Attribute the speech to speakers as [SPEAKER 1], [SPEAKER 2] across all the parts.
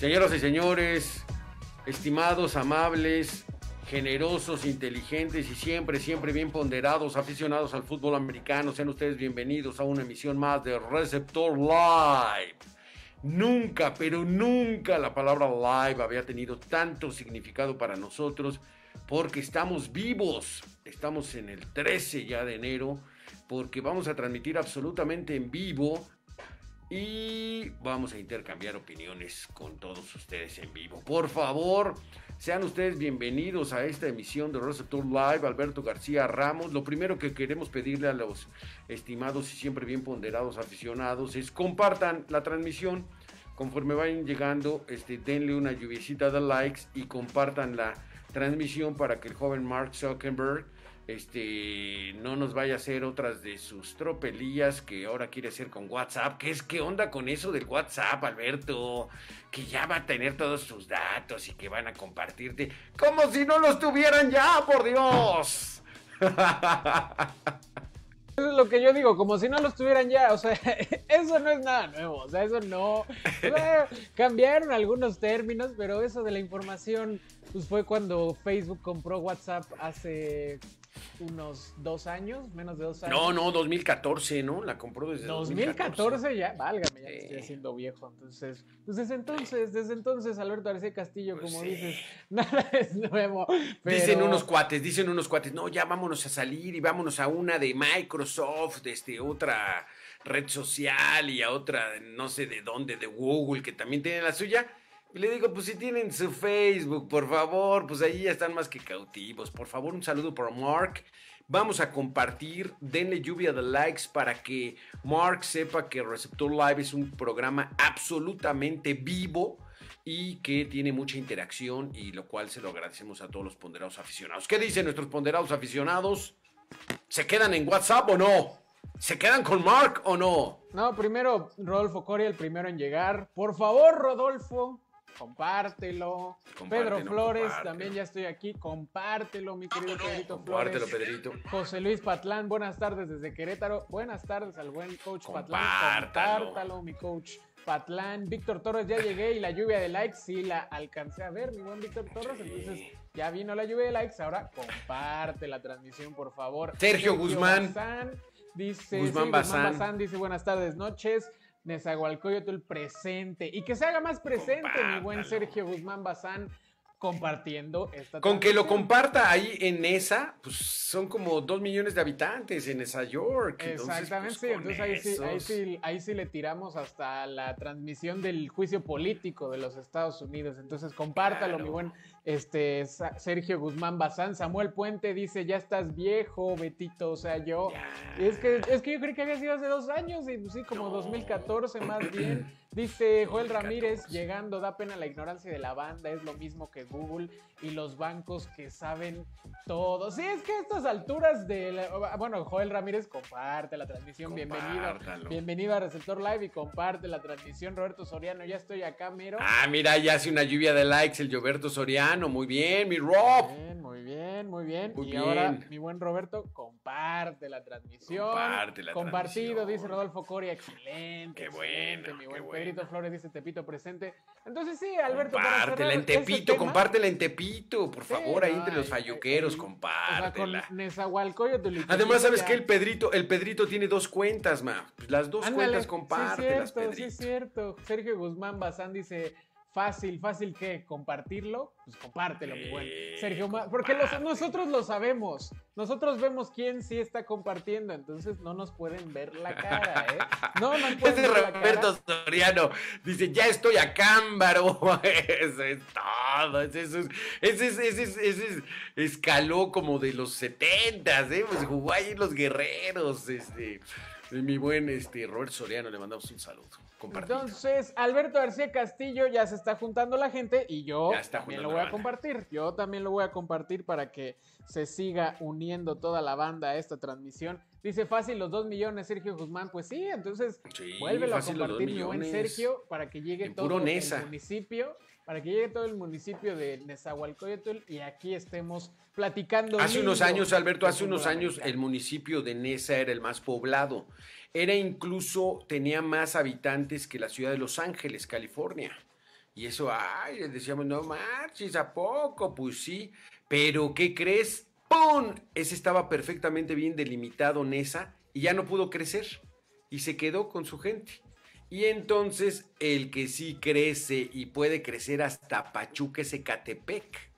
[SPEAKER 1] Señoras y señores, estimados, amables, generosos, inteligentes y siempre, siempre bien ponderados, aficionados al fútbol americano, sean ustedes bienvenidos a una emisión más de Receptor Live. Nunca, pero nunca la palabra live había tenido tanto significado para nosotros porque estamos vivos. Estamos en el 13 ya de enero porque vamos a transmitir absolutamente en vivo y vamos a intercambiar opiniones con todos ustedes en vivo. Por favor, sean ustedes bienvenidos a esta emisión de Receptor Live, Alberto García Ramos. Lo primero que queremos pedirle a los estimados y siempre bien ponderados aficionados es compartan la transmisión. Conforme vayan llegando, este, denle una lluviecita de likes y compartan la transmisión para que el joven Mark Zuckerberg este, no nos vaya a hacer otras de sus tropelías que ahora quiere hacer con WhatsApp. ¿Qué es qué onda con eso del WhatsApp, Alberto? Que ya va a tener todos sus datos y que van a compartirte. Como si no los tuvieran ya, por Dios. Eso
[SPEAKER 2] es lo que yo digo, como si no los tuvieran ya, o sea, eso no es nada nuevo, o sea, eso no, cambiaron algunos términos, pero eso de la información, pues fue cuando Facebook compró WhatsApp hace unos dos años, menos de dos años. No, no,
[SPEAKER 1] 2014, ¿no? La compró desde 2014. 2014 ya, válgame,
[SPEAKER 2] ya estoy haciendo viejo. Entonces,
[SPEAKER 1] pues desde entonces, desde entonces, Alberto Arce
[SPEAKER 2] Castillo, pues como dices, nada es nuevo. Dicen unos
[SPEAKER 1] cuates, dicen unos cuates, no, ya vámonos a salir y vámonos a una de Microsoft, de este, otra red social y a otra, no sé de dónde, de Google, que también tiene la suya y le digo, pues si tienen su Facebook, por favor, pues ahí ya están más que cautivos. Por favor, un saludo para Mark. Vamos a compartir, denle lluvia de likes para que Mark sepa que Receptor Live es un programa absolutamente vivo y que tiene mucha interacción y lo cual se lo agradecemos a todos los ponderados aficionados. ¿Qué dicen nuestros ponderados aficionados? ¿Se quedan en WhatsApp o no? ¿Se quedan con Mark o no? No, primero
[SPEAKER 2] Rodolfo Coria, el primero en llegar. Por favor, Rodolfo, compártelo. Pedro Flores, también ya estoy aquí, compártelo, mi querido Pedrito Flores compártelo, Pedrito. José Luis Patlán, buenas tardes desde Querétaro. Buenas tardes al buen coach Patlán. Compártalo, mi coach. Patlán, Víctor Torres, ya llegué y la lluvia de likes sí la alcancé a ver, mi buen Víctor Torres. Entonces ya vino la lluvia de likes, ahora comparte la transmisión, por favor. Sergio, Guzmán. dice, Guzmán, Guzmán Bazán dice buenas tardes, noches el presente y que se haga más presente mi buen Sergio Guzmán Bazán compartiendo esta Con que lo comparta
[SPEAKER 1] ahí en esa, pues son como dos millones de habitantes en esa York. Pues, Exactamente, entonces, Entonces ahí sí,
[SPEAKER 2] ahí sí, le tiramos hasta la transmisión del juicio político de los Estados Unidos. Entonces compártalo, mi buen este, Sergio Guzmán Bazán, Samuel Puente dice, ya estás viejo, Betito, o sea, yo... Es, que, es que yo creo que había sido hace dos años, y pues sí, como 2014 más bien. Dice Joel Ramírez, llegando, da pena la ignorancia de la banda, es lo mismo que Google y los bancos que saben todo. Sí, es que a estas alturas de... bueno, Joel Ramírez comparte la transmisión, bienvenido. Bienvenido a Receptor Live y comparte la transmisión, Roberto Soriano, ya estoy acá, mero. Ah,
[SPEAKER 1] mira, ya hace una lluvia de likes el Roberto Soriano muy bien, mi Rob.
[SPEAKER 2] Muy bien, muy bien. y ahora, mi buen Roberto, comparte la transmisión. Compartido, dice Rodolfo Coria, excelente. Qué
[SPEAKER 1] bueno.
[SPEAKER 2] Mi buen Pedrito Flores dice Tepito presente. Entonces sí, Alberto. Compártela en
[SPEAKER 1] este Tepito, compártela en Tepito, por favor, ahí entre los falloqueros, compártela.
[SPEAKER 2] O sea,
[SPEAKER 1] Además, ¿sabes que El Pedrito, el Pedrito tiene dos cuentas, ma. Pues las dos cuentas compártelas, sí es cierto, Sí es
[SPEAKER 2] cierto. Sergio Guzmán Bazán dice fácil, fácil que compartirlo, pues compártelo, mi buen Sergio Porque nosotros lo sabemos. Nosotros vemos quién sí está compartiendo, entonces no nos pueden ver la cara,
[SPEAKER 1] ¿eh? No, no pueden Roberto Soriano dice, ya estoy a cámbaro. eso es todo. Ese, es, ese, ese, escaló como de los setentas, ¿eh? Pues jugó ahí los guerreros, este. Mi buen este, Robert Soriano, le mandamos un saludo.
[SPEAKER 2] Entonces, Alberto García Castillo ya se está juntando la gente y yo también lo voy a compartir. Yo también lo voy a compartir para que se siga uniendo toda la banda a esta transmisión. Dice fácil los dos millones, Sergio Guzmán. Pues sí, entonces
[SPEAKER 1] vuélvelo a compartir, mi buen Sergio,
[SPEAKER 2] para que llegue todo el municipio para que llegue todo el municipio de Nezahualcóyotl y aquí estemos platicando. Hace unos años, Alberto, hace unos años el
[SPEAKER 1] municipio de Neza era el más poblado. Era incluso, tenía más habitantes que la ciudad de Los Ángeles, California. Y eso, ay, decíamos, no marches, ¿a poco? Pues sí. Pero, ¿qué crees? ¡Pum! Ese estaba perfectamente bien delimitado, Nesa, y ya no pudo crecer. Y se quedó con su gente. Y entonces el que sí crece y puede crecer hasta Pachuca es Ecatepec.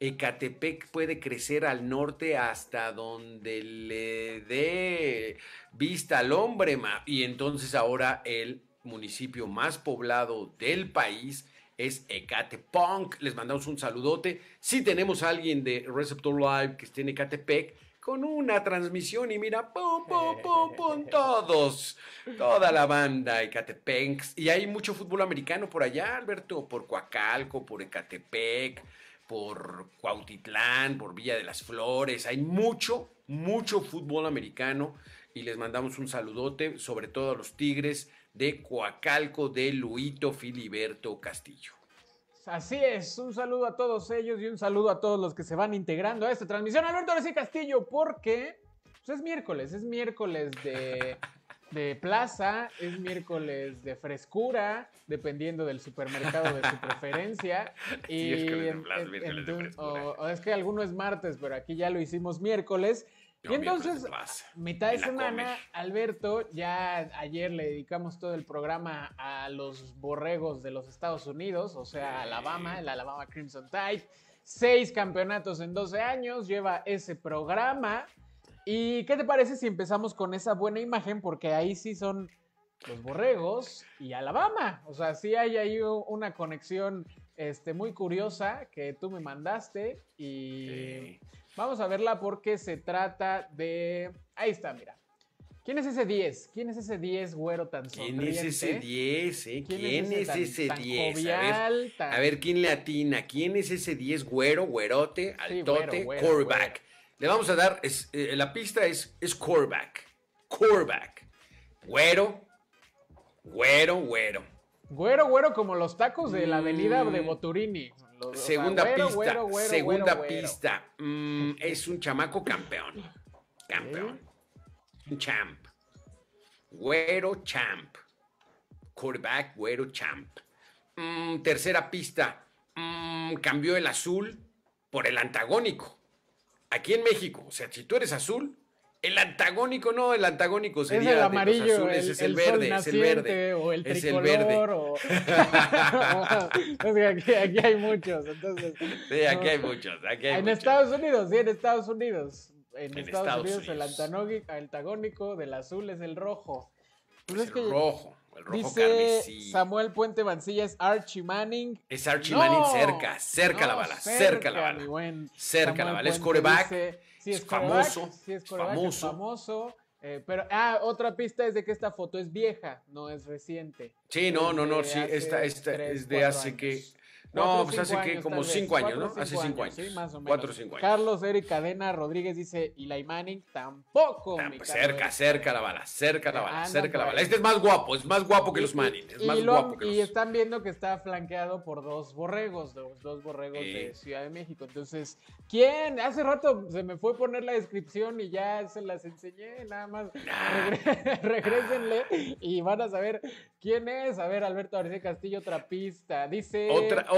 [SPEAKER 1] Ecatepec puede crecer al norte hasta donde le dé vista al hombre. Y entonces ahora el municipio más poblado del país es Ecatepunk. Les mandamos un saludote. Si tenemos a alguien de Receptor Live que esté en Ecatepec, con una transmisión y mira, pum, pum, pum, pum, todos, toda la banda, Ecatepec, Y hay mucho fútbol americano por allá, Alberto, por Coacalco, por Ecatepec, por Cuautitlán, por Villa de las Flores. Hay mucho, mucho fútbol americano y les mandamos un saludote, sobre todo a los Tigres de Coacalco de Luito Filiberto Castillo
[SPEAKER 2] así es. Un saludo a todos ellos y un saludo a todos los que se van integrando a esta transmisión. Alberto García Castillo, porque pues, es miércoles, es miércoles de, plaza, es miércoles de frescura, dependiendo del supermercado de su preferencia. y es que es que alguno es martes, pero aquí ya lo hicimos miércoles. Y entonces, mitad de semana, Alberto, ya ayer le dedicamos todo el programa a los borregos de los Estados Unidos, o sea, Alabama, el Alabama Crimson Tide. Seis campeonatos en 12 años lleva ese programa. ¿Y qué te parece si empezamos con esa buena imagen? Porque ahí sí son los borregos y Alabama. O sea, sí hay ahí una conexión este, muy curiosa que tú me mandaste y vamos a verla porque se trata de... Ahí está, mira. ¿Quién es ese 10? ¿Quién es ese 10 güero tan sonriente? Eh? ¿Quién es ese
[SPEAKER 1] 10? ¿Quién, es ese 10? A, a, ver, ¿quién le atina? ¿Quién es ese 10 güero, güerote, altote, coreback? Le vamos a dar, eh, la pista es, es Coreback. güero, güero, güero.
[SPEAKER 2] Güero, güero, como los tacos de la avenida de mm. Boturini.
[SPEAKER 1] segunda pista, segunda pista. Mm, es un chamaco campeón. Campeón. Champ. Güero champ. Quarterback, güero champ. Mm, tercera pista. cambió el azul por el antagónico. Aquí en México, o sea, si tú eres azul, el antagónico, no, el antagónico sería. Es el amarillo, el, es el, verde, es el verde. O el tricolor, es el verde. O...
[SPEAKER 2] aquí, hay muchos, entonces.
[SPEAKER 1] Sí, aquí hay muchos. Aquí hay en
[SPEAKER 2] Estados Unidos, sí, en Estados Unidos. En, Estados, Unidos, el antagónico del azul es el rojo. Pues el rojo. El rojo dice Samuel Puente Mancilla es Archie Manning. Es Archie Manning cerca, cerca la bala, cerca, la bala. Cerca la bala, es coreback es famoso. famoso. Eh, pero, ah, otra pista es de que esta foto es vieja, no es reciente. Sí, no, no, no, sí, esta, es de hace que
[SPEAKER 1] no, pues hace que como cinco años, ¿no? hace cinco años. cuatro Sí, o cinco años.
[SPEAKER 2] Carlos Eric Cadena Rodríguez dice, y la Manning tampoco. Ah, pues
[SPEAKER 1] cerca, cerca la bala, cerca la bala, ah, cerca la pues. bala. Este es más guapo, es más guapo que los Manning. Es y, más guapo que
[SPEAKER 2] Y están viendo que está flanqueado por dos borregos, dos, dos borregos de Ciudad de México. Entonces, ¿quién? Hace rato se me fue a poner la descripción y ya se las enseñé, nada más. regrésenle y van a saber quién es. A ver, Alberto García Castillo, otra pista. Dice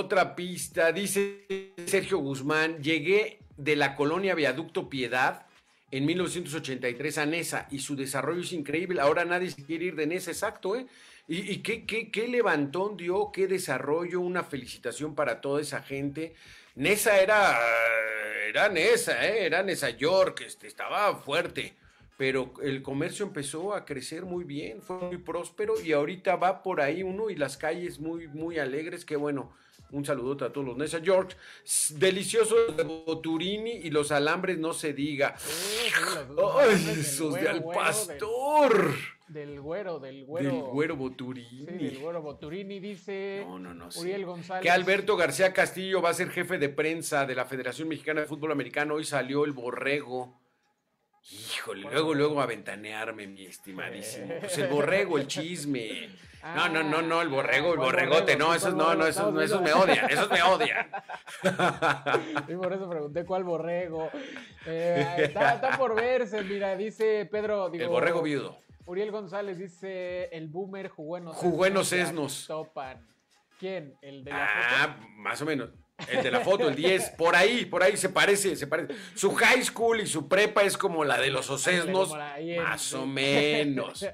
[SPEAKER 1] otra pista. Dice Sergio Guzmán, llegué de la colonia Viaducto Piedad en 1983 a Nesa y su desarrollo es increíble. Ahora nadie se quiere ir de Nesa, exacto, ¿eh? Y, qué, levantón dio, qué desarrollo, una felicitación para toda esa gente. Nesa era, era Nesa, ¿eh? Era Nesa York, este, estaba fuerte. Pero el comercio empezó a crecer muy bien, fue muy próspero y ahorita va por ahí uno y las calles muy, muy alegres, qué bueno un saludote a todos los Nessa George. Delicioso de Boturini y los alambres, no se diga. de al pastor!
[SPEAKER 2] Del, güero, del güero. Del
[SPEAKER 1] güero Boturini. del güero Boturini,
[SPEAKER 2] dice no, no, no, Uriel González. Que
[SPEAKER 1] Alberto García Castillo va a ser jefe de prensa de la Federación Mexicana de Fútbol Americano. Hoy salió el borrego. Híjole, luego, luego a ventanearme, mi estimadísimo. Pues el borrego, el chisme no, no, no, no, el ah, borrego, el borregote, no, esos no, no, esos, esos me odian, esos me odian.
[SPEAKER 2] Y por eso pregunté cuál borrego. Eh, está, por verse, mira, dice Pedro. el borrego viudo. Uriel González dice: el boomer juguenos. en los ¿Quién? ¿El de la
[SPEAKER 1] Ah, más o menos. El de la foto, el 10. Por ahí, por ahí se parece, se parece. Su high school y su prepa es como la de los ocesnos. Más o menos.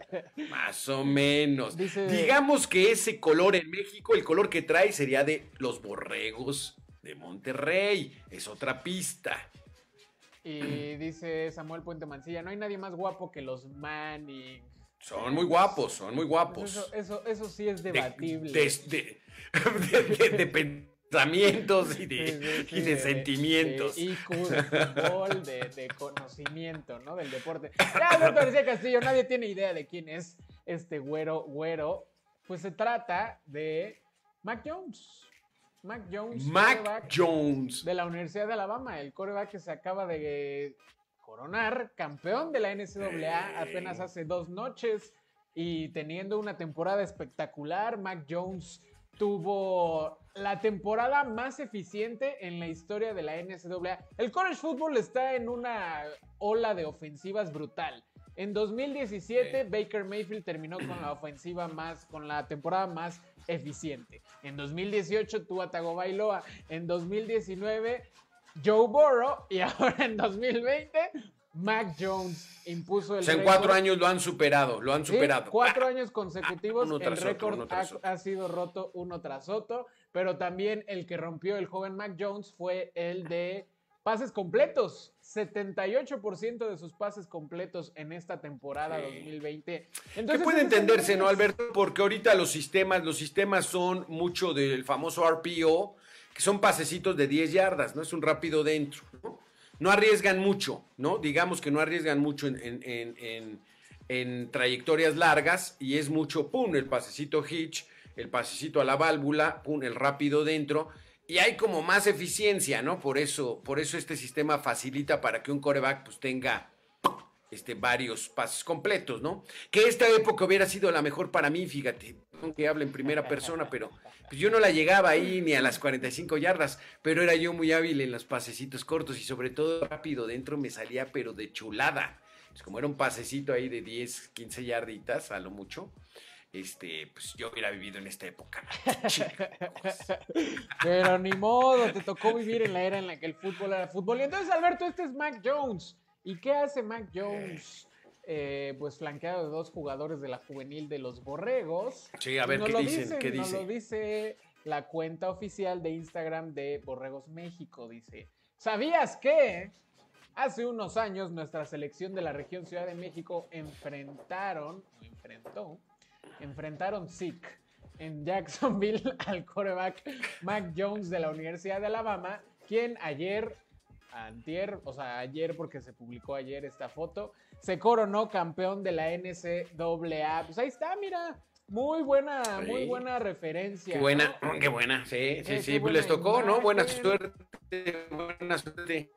[SPEAKER 1] Más o menos. Digamos que ese color en México, el color que trae sería de los borregos de Monterrey. Es otra pista.
[SPEAKER 2] Y dice Samuel Puente Mancilla, no hay nadie más guapo que los Manning.
[SPEAKER 1] Son muy guapos, son muy guapos.
[SPEAKER 2] Pues eso, sí es debatible. De,
[SPEAKER 1] y de, sentimientos. y de, sentimientos.
[SPEAKER 2] De conocimiento, ¿no? Del deporte. Ya, Alberto decía Castillo, nadie tiene idea de quién es este güero, güero. Pues se trata de Mac Jones. Mac Jones. Mac Jones. De la Universidad de Alabama, el coreback que se acaba de coronar campeón de la NCAA apenas hace dos noches y teniendo una temporada espectacular. Mac Jones tuvo la temporada más eficiente en la historia de la NCAA. El college football está en una ola de ofensivas brutal. En 2017 Baker Mayfield terminó con la ofensiva más, con la temporada más eficiente. En 2018 Tua Tagovailoa. En 2019 Joe Burrow y ahora en 2020 Mac Jones impuso el. O en cuatro años
[SPEAKER 1] lo han superado, lo han superado.
[SPEAKER 2] cuatro ah, años consecutivos, ah, el récord ha, sido roto uno tras otro pero también el que rompió el joven Mac Jones fue el de pases completos. 78% de sus pases completos en esta temporada 2020.
[SPEAKER 1] Entonces, que puede entenderse, ¿no, Alberto? Porque ahorita los sistemas, los sistemas son mucho del famoso RPO, que son pasecitos de 10 yardas, ¿no? Es un rápido dentro, ¿no? arriesgan mucho, ¿no? Digamos que no arriesgan mucho en, en, trayectorias largas y es mucho, ¡pum!, el pasecito hitch el pasecito a la válvula, el rápido dentro, y hay como más eficiencia, ¿no? Por eso, por eso este sistema facilita para que un coreback pues tenga este, varios pases completos, ¿no? Que esta época hubiera sido la mejor para mí, fíjate, aunque hable en primera persona, pero pues, yo no la llegaba ahí ni a las 45 yardas, pero era yo muy hábil en los pasecitos cortos y sobre todo rápido dentro me salía, pero de chulada. es pues, como era un pasecito ahí de 10, 15 yarditas a lo mucho, este, pues yo hubiera vivido en esta época.
[SPEAKER 2] Pero ni modo, te tocó vivir en la era en la que el fútbol era fútbol. Y entonces, Alberto, este es Mac Jones. ¿Y qué hace Mac Jones? Eh, pues flanqueado de dos jugadores de la juvenil de los Borregos. Sí, a ver qué dicen, lo dice la cuenta oficial de Instagram de Borregos México, dice. ¿Sabías que? Hace unos años nuestra selección de la región Ciudad de México enfrentaron, enfrentó enfrentaron Zeke en Jacksonville al coreback Mac Jones de la Universidad de Alabama, quien ayer, antier, o sea, ayer porque se publicó ayer esta foto, se coronó campeón de la NCAA. Pues ahí está, mira. Muy buena, muy buena referencia. Qué buena, qué buena, sí, sí, sí, pues les tocó, ¿no? Buena suerte,
[SPEAKER 1] buena suerte.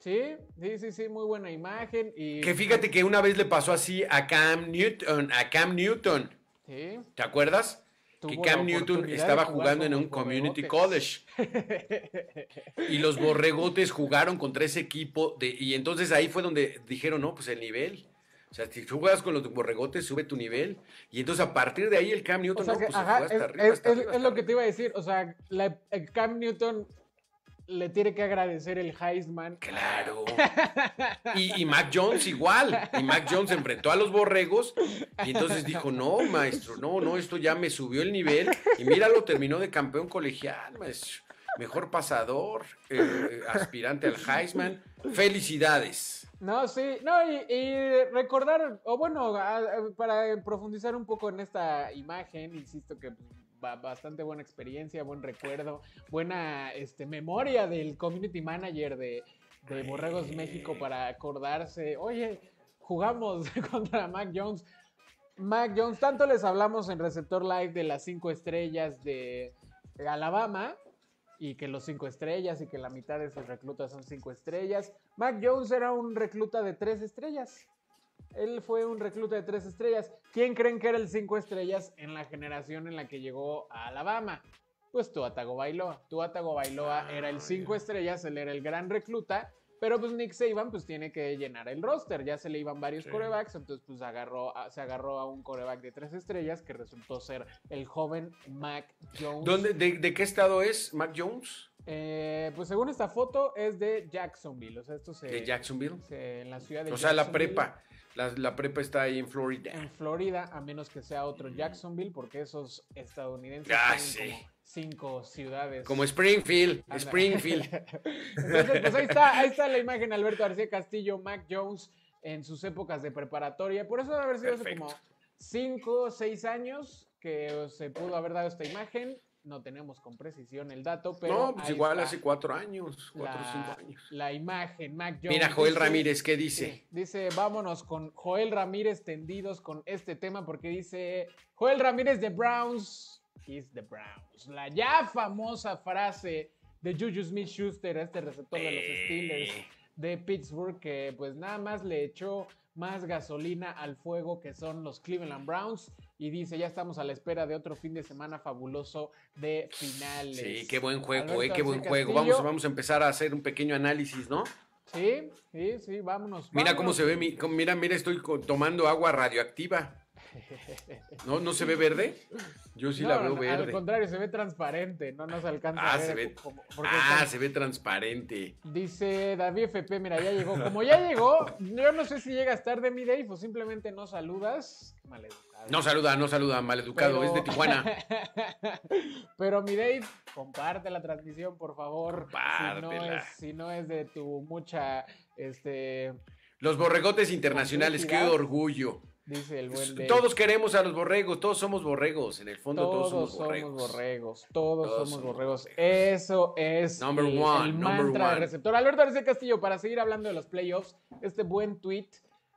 [SPEAKER 2] Sí, sí, sí, sí, muy buena imagen. Que fíjate
[SPEAKER 1] que una vez le pasó así a Cam Newton, a Cam Newton ¿Te acuerdas? que Cam Newton estaba jugando en un community college. y los borregotes jugaron contra ese equipo de, y entonces ahí fue donde dijeron, no, pues el nivel. O sea, si tú juegas con los borregotes, sube tu nivel. Y entonces a partir de ahí el Cam Newton... no, es,
[SPEAKER 2] lo que te iba a decir. O sea, el Cam Newton le tiene que agradecer el Heisman. Claro.
[SPEAKER 1] Y, Mac Jones igual. Y Mac Jones enfrentó a los borregos y entonces dijo, no, maestro, no, no, esto ya me subió el nivel. Y lo terminó de campeón colegial, maestro. Mejor pasador, eh, eh, aspirante al Heisman. Felicidades.
[SPEAKER 2] No, sí, no, y, recordar, o bueno, para profundizar un poco en esta imagen, insisto que bastante buena experiencia, buen recuerdo, buena este, memoria del community manager de, de Borregos México para acordarse, oye, jugamos contra Mac Jones. Mac Jones, tanto les hablamos en Receptor Live de las cinco estrellas de Alabama y que los cinco estrellas y que la mitad de sus reclutas son cinco estrellas. Mac Jones era un recluta de tres estrellas. Él fue un recluta de tres estrellas. ¿Quién creen que era el cinco estrellas en la generación en la que llegó a Alabama? Pues Bailoa. Tu Atago Bailoa ah, era el cinco estrellas, él era el gran recluta. Pero pues Nick Saban pues tiene que llenar el roster. Ya se le iban varios corebacks, entonces pues agarró se agarró a un coreback de tres estrellas que resultó ser el joven Mac Jones. de, qué estado es Mac Jones? Eh, pues según esta foto es de Jacksonville, o sea, esto se... ¿De Jacksonville? en la ciudad de... O sea, la prepa.
[SPEAKER 1] La, prepa está ahí en Florida. En
[SPEAKER 2] Florida, a menos que sea otro Jacksonville, porque esos estadounidenses ah, cinco ciudades. Como Springfield, Springfield.
[SPEAKER 1] Entonces, pues ahí está, ahí
[SPEAKER 2] está la imagen Alberto García Castillo, Mac Jones en sus épocas de preparatoria. Por eso debe haber sido hace como cinco, o seis años que se pudo haber dado esta imagen no tenemos con precisión el dato, pero. No, pues igual hace
[SPEAKER 1] cuatro años, cuatro años.
[SPEAKER 2] La imagen, Mac Jones. Mira, Joel Ramírez, ¿qué dice? Dice, vámonos con Joel Ramírez tendidos con este tema, porque dice: Joel Ramírez de Browns is the Browns. La ya famosa frase de Juju Smith Schuster, este receptor de los eh. Steelers de Pittsburgh, que pues nada más le echó más gasolina al fuego que son los Cleveland Browns y dice, ya estamos a la espera de otro fin de semana fabuloso de finales. Sí, qué buen juego, eh, qué buen juego. Vamos, vamos
[SPEAKER 1] a empezar a hacer un pequeño análisis, ¿no?
[SPEAKER 2] Sí, sí, sí, vámonos. Mira cómo se ve,
[SPEAKER 1] mira, mira, estoy tomando agua radioactiva.
[SPEAKER 2] ¿No, ¿No se ve verde?
[SPEAKER 1] Yo sí la veo no, verde. Al contrario,
[SPEAKER 2] se ve transparente, no nos alcanza a ah, ver. Se ve,
[SPEAKER 1] ah, se ve transparente.
[SPEAKER 2] Dice David FP, mira, ya llegó. Como ya llegó, yo no sé si llegas tarde, mi Dave, o simplemente no saludas. No
[SPEAKER 1] saluda, no saluda, maleducado, educado. es de Tijuana.
[SPEAKER 2] Pero mi Dave, comparte la transmisión, por favor. Si no, es, si no es de tu mucha, este...
[SPEAKER 1] Los borregotes internacionales, qué orgullo.
[SPEAKER 2] Dice el buen Todos
[SPEAKER 1] queremos a los borregos, todos somos borregos. En el fondo todos, somos, borregos. somos borregos. Todos, somos borregos.
[SPEAKER 2] Eso es
[SPEAKER 1] el, mantra del receptor.
[SPEAKER 2] Alberto García Castillo, para seguir hablando de los playoffs, este buen tweet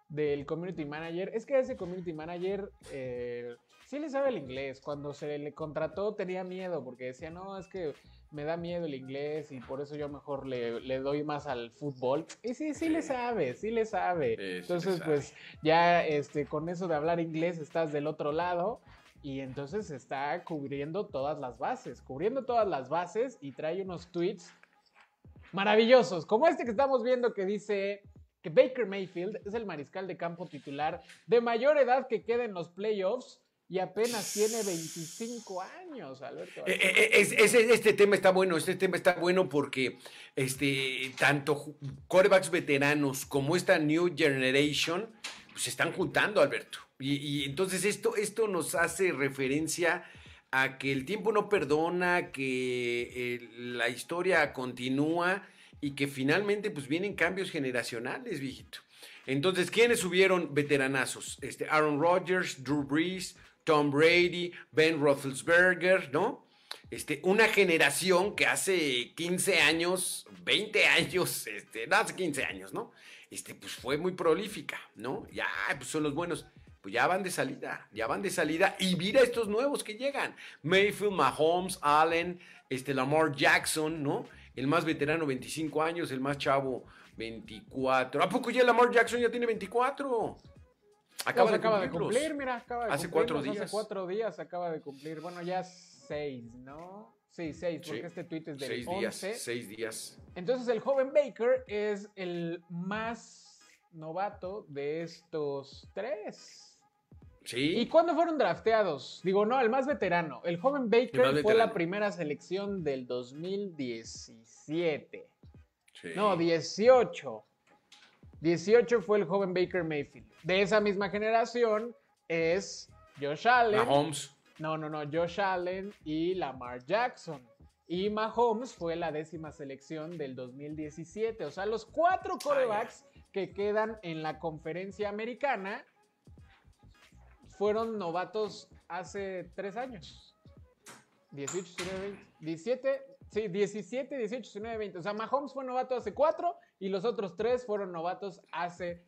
[SPEAKER 2] del community manager. Es que ese community manager eh, sí le sabe el inglés. Cuando se le contrató tenía miedo porque decía, no, es que me da miedo el inglés y por eso yo mejor le, doy más al fútbol. Y sí, sí, le sabe, sí le sabe. entonces, pues ya este, con eso de hablar inglés estás del otro lado y entonces está cubriendo todas las bases, cubriendo todas las bases y trae unos tweets maravillosos, como este que estamos viendo que dice que Baker Mayfield es el mariscal de campo titular de mayor edad que queda en los playoffs y apenas tiene 25 años, Alberto. Eh,
[SPEAKER 1] eh, eh, este tema está bueno, este tema está bueno porque este, tanto corebacks veteranos como esta New Generation pues, están juntando, Alberto. Y, entonces esto, esto nos hace referencia a que el tiempo no perdona, que la historia continúa y que finalmente pues vienen cambios generacionales, viejito. Entonces, ¿quiénes subieron veteranazos? Este, Aaron Rodgers, Drew Brees, Tom Brady, Ben Roethlisberger, ¿no? Este, una generación que hace 15 años, 20 años, este, no hace 15 años, ¿no? Este, pues fue muy prolífica, ¿no? Ya, pues son los buenos. Pues ya van de salida, ya van de salida. Y mira estos nuevos que llegan. Mayfield, Mahomes, Allen, este, Lamar Jackson, ¿no? El más veterano, 25 años, el más chavo, 24. ¿A poco ya Lamar Jackson ya tiene 24? Acaba, de, cumplir, mira, acaba de Hace cuatro días. Hace
[SPEAKER 2] cuatro días acaba de cumplir. Bueno, ya seis, ¿no? Sí, seis, porque este tuit es de seis 11. Días,
[SPEAKER 1] seis días.
[SPEAKER 2] Entonces, el joven Baker es el más novato de estos tres. Sí. ¿Y cuándo fueron drafteados? Digo, no, el más veterano. El joven Baker fue la primera selección del 2017. Sí. No, 18. 18 fue el joven Baker Mayfield de esa misma generación es Josh Allen. Mahomes. No, no, no, Josh Allen y Lamar Jackson. Y Mahomes fue la décima selección del 2017. O sea, los cuatro corebacks que quedan en la conferencia americana fueron novatos hace tres años. 18, 19, 20. 17, sí, 17, 18, 19, 20. O sea, Mahomes fue novato hace cuatro y los otros tres fueron novatos hace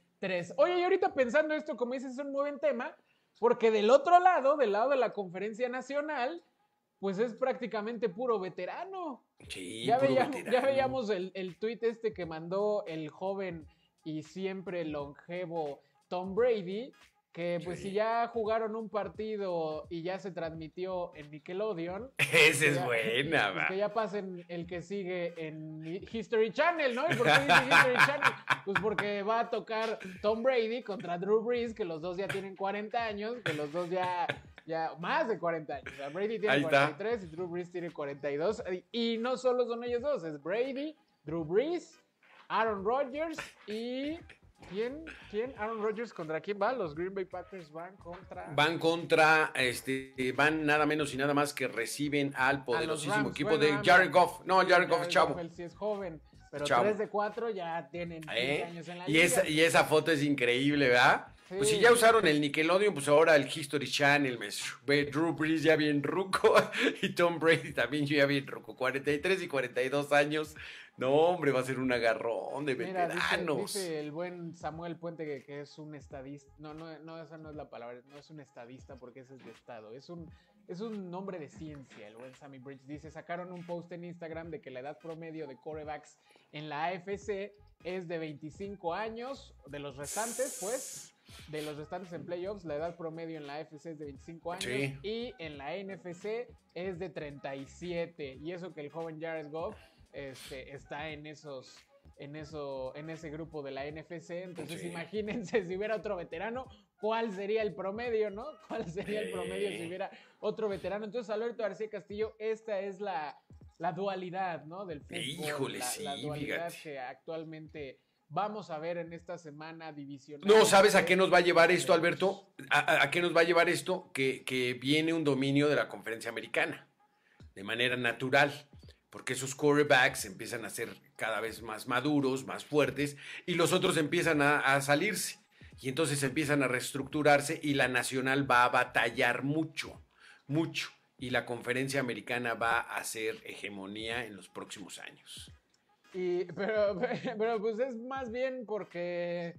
[SPEAKER 2] Oye, y ahorita pensando esto, como dices, es un buen tema, porque del otro lado, del lado de la conferencia nacional, pues es prácticamente puro veterano.
[SPEAKER 1] Sí, ya, veíamos, ya veíamos
[SPEAKER 2] el, el tuit este que mandó el joven y siempre longevo Tom Brady, que pues si ya jugaron un partido y ya se transmitió en Nickelodeon. Esa es buena, va! Que ya pasen el que sigue en History Channel, ¿no? ¿Y por qué dice History Channel? Pues porque va a tocar Tom Brady contra Drew Brees, que los dos ya tienen 40 años, que los dos ya ya más de 40 años. Brady tiene 43 y Drew Brees tiene 42. Y no solo son ellos dos, es Brady, Drew Brees, Aaron Rodgers y ¿Quién, ¿Quién? ¿Aaron Rodgers contra quién va? Los Green Bay Packers van contra. Van
[SPEAKER 1] contra, este, van nada menos y nada más que reciben al poderosísimo equipo de Jared Goff. No, Jared, Goff, chavo. él
[SPEAKER 2] sí es joven, pero tres de cuatro ya tienen ¿Eh? años en la y Esa,
[SPEAKER 1] y esa foto es increíble, ¿verdad? Pues si ya usaron el Nickelodeon, pues ahora el History Channel, el Drew Brees ya bien ruco y Tom Brady también ya bien ruco. 43 y 42 años no, hombre, va a ser un agarrón de veteranos. Dice,
[SPEAKER 2] el buen Samuel Puente que, es un estadista. No, no, no, esa no es la palabra. No es un estadista porque ese es de Estado. Es un, es un nombre de ciencia, el buen Sammy Bridge. Dice, sacaron un post en Instagram de que la edad promedio de corebacks en la AFC es de 25 años. De los restantes, pues, de los restantes en playoffs, la edad promedio en la AFC es de 25 años y en la NFC es de 37. Y eso que el joven Jared Goff este, está en esos en, eso, en ese grupo de la NFC. Entonces, imagínense si hubiera otro veterano, ¿cuál sería el promedio, no? ¿Cuál sería el promedio si hubiera otro veterano? Entonces, Alberto García Castillo, esta es la, dualidad, ¿no? Del fútbol. Híjole, la, dualidad que actualmente. Vamos a ver en esta semana división. No, ¿sabes
[SPEAKER 1] a qué nos va a llevar esto, Alberto? Pues, ¿A, qué nos va a llevar esto? que viene un dominio de la conferencia americana, de manera natural porque esos quarterbacks empiezan a ser cada vez más maduros, más fuertes, y los otros empiezan a, salirse. Y entonces empiezan a reestructurarse y la nacional va a batallar mucho, mucho. Y la conferencia americana va a hacer hegemonía en los próximos años.
[SPEAKER 2] Y, pero, pero pues es más bien porque...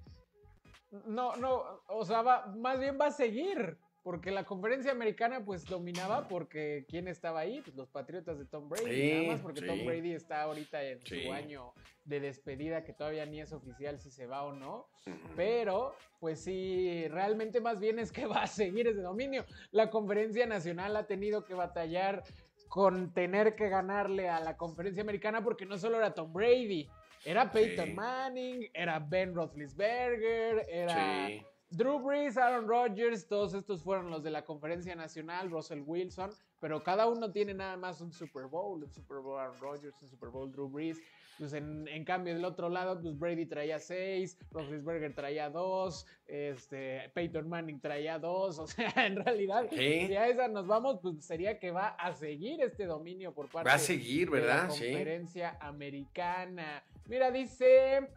[SPEAKER 2] No, no, o sea, más bien va a seguir. Porque la conferencia americana pues dominaba porque ¿quién estaba ahí? Pues los Patriotas de Tom Brady, nada más porque Tom Brady está ahorita en su año de despedida que todavía ni es oficial si se va o no. Pero pues sí, realmente más bien es que va a seguir ese dominio. La conferencia nacional ha tenido que batallar con tener que ganarle a la conferencia americana porque no solo era Tom Brady, era Peyton Manning, era Ben Roethlisberger, era... Drew Brees, Aaron Rodgers, todos estos fueron los de la conferencia nacional, Russell Wilson, pero cada uno tiene nada más un Super Bowl, un Super Bowl Aaron Rodgers, un Super Bowl Drew Brees. Pues en, cambio del otro lado, pues Brady traía seis, Roethlisberger traía dos, este, Peyton Manning traía dos, o sea, en realidad, si a esa nos vamos, pues sería que va a seguir este dominio por parte a seguir, ¿verdad? de la conferencia americana. Mira, dice...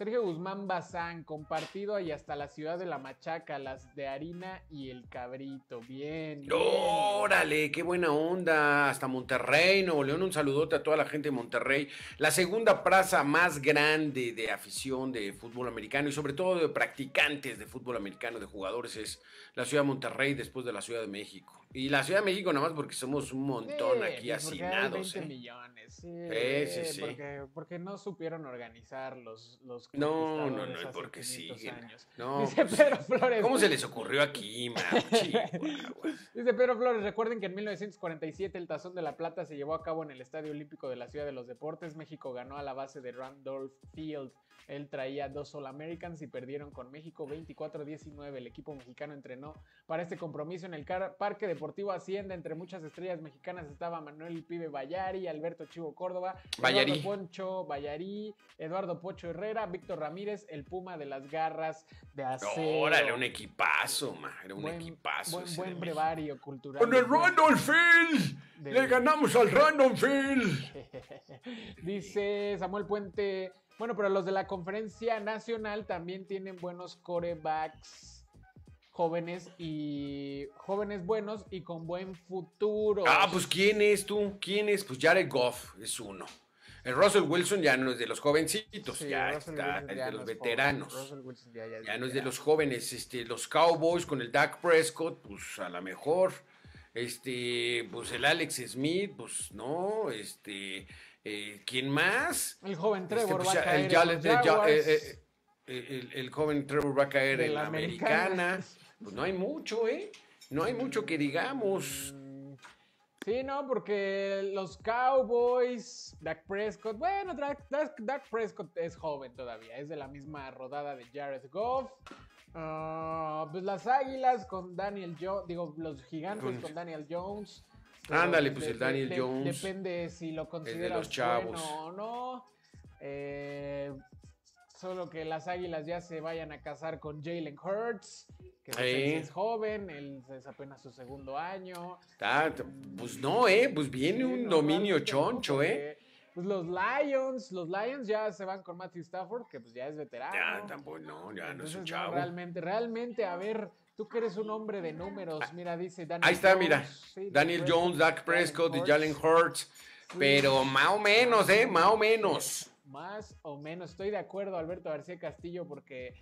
[SPEAKER 2] Sergio Guzmán Bazán, compartido ahí hasta la ciudad de la Machaca, las de harina y el cabrito. Bien. ¡Órale!
[SPEAKER 1] ¡Qué buena onda! Hasta Monterrey, Nuevo León, un saludote a toda la gente de Monterrey. La segunda plaza más grande de afición de fútbol americano y sobre todo de practicantes de fútbol americano, de jugadores, es la ciudad de Monterrey después de la Ciudad de México. Y la Ciudad de México nada más porque somos un montón aquí hacinados. ¿eh?
[SPEAKER 2] millones, sí, sí, sí, Porque, no supieron organizar los, los no, no, no, porque sí. No, Dice pues, Pedro
[SPEAKER 1] Flores. ¿Cómo se les ocurrió aquí,
[SPEAKER 2] Dice Pedro Flores, recuerden que en 1947 el Tazón de la Plata se llevó a cabo en el Estadio Olímpico de la Ciudad de los Deportes. México ganó a la base de Randolph Field. Él traía dos All Americans y perdieron con México 24-19. El equipo mexicano entrenó para este compromiso en el Parque Deportivo Hacienda. Entre muchas estrellas mexicanas estaba Manuel Pibe Bayari, Alberto Chivo Córdoba, Poncho Bayari, Eduardo Pocho Herrera, Víctor Ramírez, el Puma de las Garras de Acero. Órale, un
[SPEAKER 1] equipazo, ma. Era un equipazo. Buen, buen
[SPEAKER 2] brevario cultural. ¡Con el Random Field! ¡Le ganamos al Random Field! Dice Samuel Puente. Bueno, pero los de la conferencia nacional también tienen buenos corebacks jóvenes y jóvenes buenos y con buen futuro.
[SPEAKER 1] Ah, pues ¿quién es tú? ¿Quién es? Pues Jared Goff es uno. El Russell Wilson ya no es de los jovencitos, ya está, es de los veteranos.
[SPEAKER 2] Ya, ya no es de
[SPEAKER 1] los jóvenes. Este, los Cowboys con el Dak Prescott, pues a lo mejor. Este, pues el Alex Smith, pues no, este, eh, ¿Quién más?
[SPEAKER 2] El joven Trevor va a caer. El,
[SPEAKER 1] en el, joven Trevor va a caer en la americana. Pues no hay mucho, ¿eh? No hay mucho que digamos.
[SPEAKER 2] Sí, no, porque los Cowboys, Dak Prescott, bueno, Dak, Prescott es joven todavía, es de la misma rodada de Jared Goff. Ah, pues las Águilas con Daniel Jones, digo, los Gigantes con Daniel Jones.
[SPEAKER 1] Ándale, pues el Daniel Jones.
[SPEAKER 2] Depende si lo considera los chavos. bueno no. Eh, solo que las águilas ya se vayan a casar con Jalen Hurts,
[SPEAKER 1] que pues, es
[SPEAKER 2] joven, él es apenas su segundo año.
[SPEAKER 1] pues no, mm, ¿eh? Pues viene un dominio choncho, ¿eh?
[SPEAKER 2] Pues los Lions, los Lions ya se van con Matthew Stafford, que pues ya es veterano. Ya, tampoco, no, ya no es un chavo. realmente, realmente, a ver, Tú que eres un hombre de números, ah, mira, dice Daniel Ahí está, mira. Daniel
[SPEAKER 1] Jones, Dak Prescott Jalen Hurts. Pero más o menos, ¿eh? Más o menos.
[SPEAKER 2] Más o menos. Estoy de acuerdo, Alberto García Castillo, porque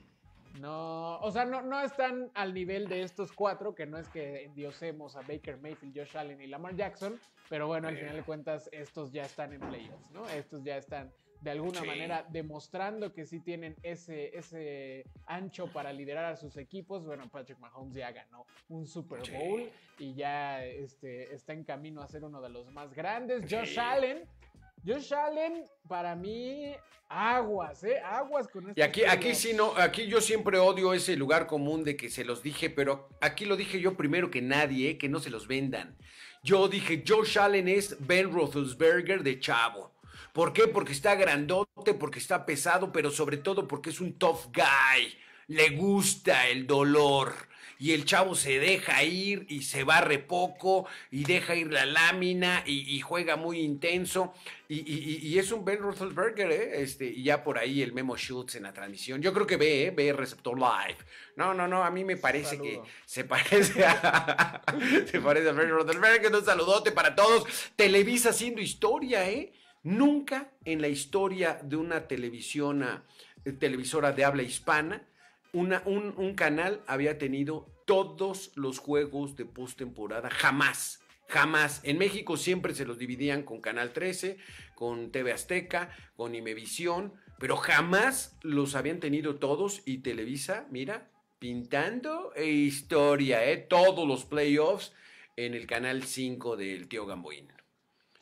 [SPEAKER 2] no. O sea, no, no están al nivel de estos cuatro, que no es que diosemos a Baker Mayfield, Josh Allen y Lamar Jackson. Pero bueno, al final de cuentas, estos ya están en playoffs, ¿no? Estos ya están de alguna manera demostrando que sí tienen ese, ese ancho para liderar a sus equipos. Bueno, Patrick Mahomes ya ganó un Super Bowl y ya este, está en camino a ser uno de los más grandes. Josh Allen. Josh Allen, para mí, aguas, ¿eh? Aguas con este. Y aquí, aquí sí,
[SPEAKER 1] no, aquí yo siempre odio ese lugar común de que se los dije, pero aquí lo dije yo primero que nadie, ¿eh? que no se los vendan. Yo dije, Josh Allen es Ben Roethlisberger de Chavo. ¿Por qué? Porque está grandote, porque está pesado, pero sobre todo porque es un tough guy. Le gusta el dolor. Y el chavo se deja ir y se barre poco y deja ir la lámina y, juega muy intenso. Y, es un Ben Roethlisberger, ¿eh? Este, y ya por ahí el Memo Schultz en la transmisión. Yo creo que ve, ¿eh? ve receptor live. No, no, no, a mí me parece que se parece a, se parece a Ben Roethlisberger. Un saludote para todos. Televisa haciendo historia, ¿eh? Nunca en la historia de una ah, televisora de habla hispana, un, canal había tenido todos los juegos de postemporada, jamás. Jamás. En México siempre se los dividían con Canal 13, con TV Azteca, con Imevisión, pero jamás los habían tenido todos y Televisa, mira, pintando e historia, ¿eh? todos los playoffs en el Canal 5 del tío Gamboín.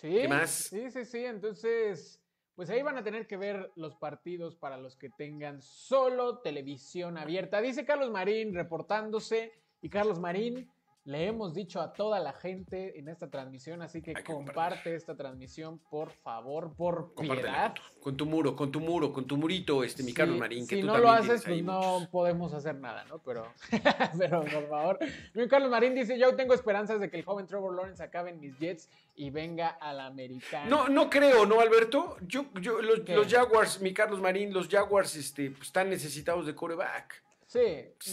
[SPEAKER 2] Sí, más? Sí, sí, sí. Entonces, pues ahí van a tener que ver los partidos para los que tengan solo televisión abierta. Dice Carlos Marín reportándose. Y Carlos Marín, le hemos dicho a toda la gente en esta transmisión, así que, comparte esta transmisión, por favor, por piedad.
[SPEAKER 1] Con tu, muro, con tu muro, con tu murito, este, mi Carlos Marín. Que si no lo haces, pues
[SPEAKER 2] no podemos hacer nada, ¿no? Pero, por favor. Mi Carlos Marín dice, yo tengo esperanzas de que el joven Trevor Lawrence acabe en mis Jets y venga al la No,
[SPEAKER 1] no creo, ¿no, Alberto? Yo, yo los, Jaguars, mi Carlos Marín, los Jaguars este, pues, están necesitados de coreback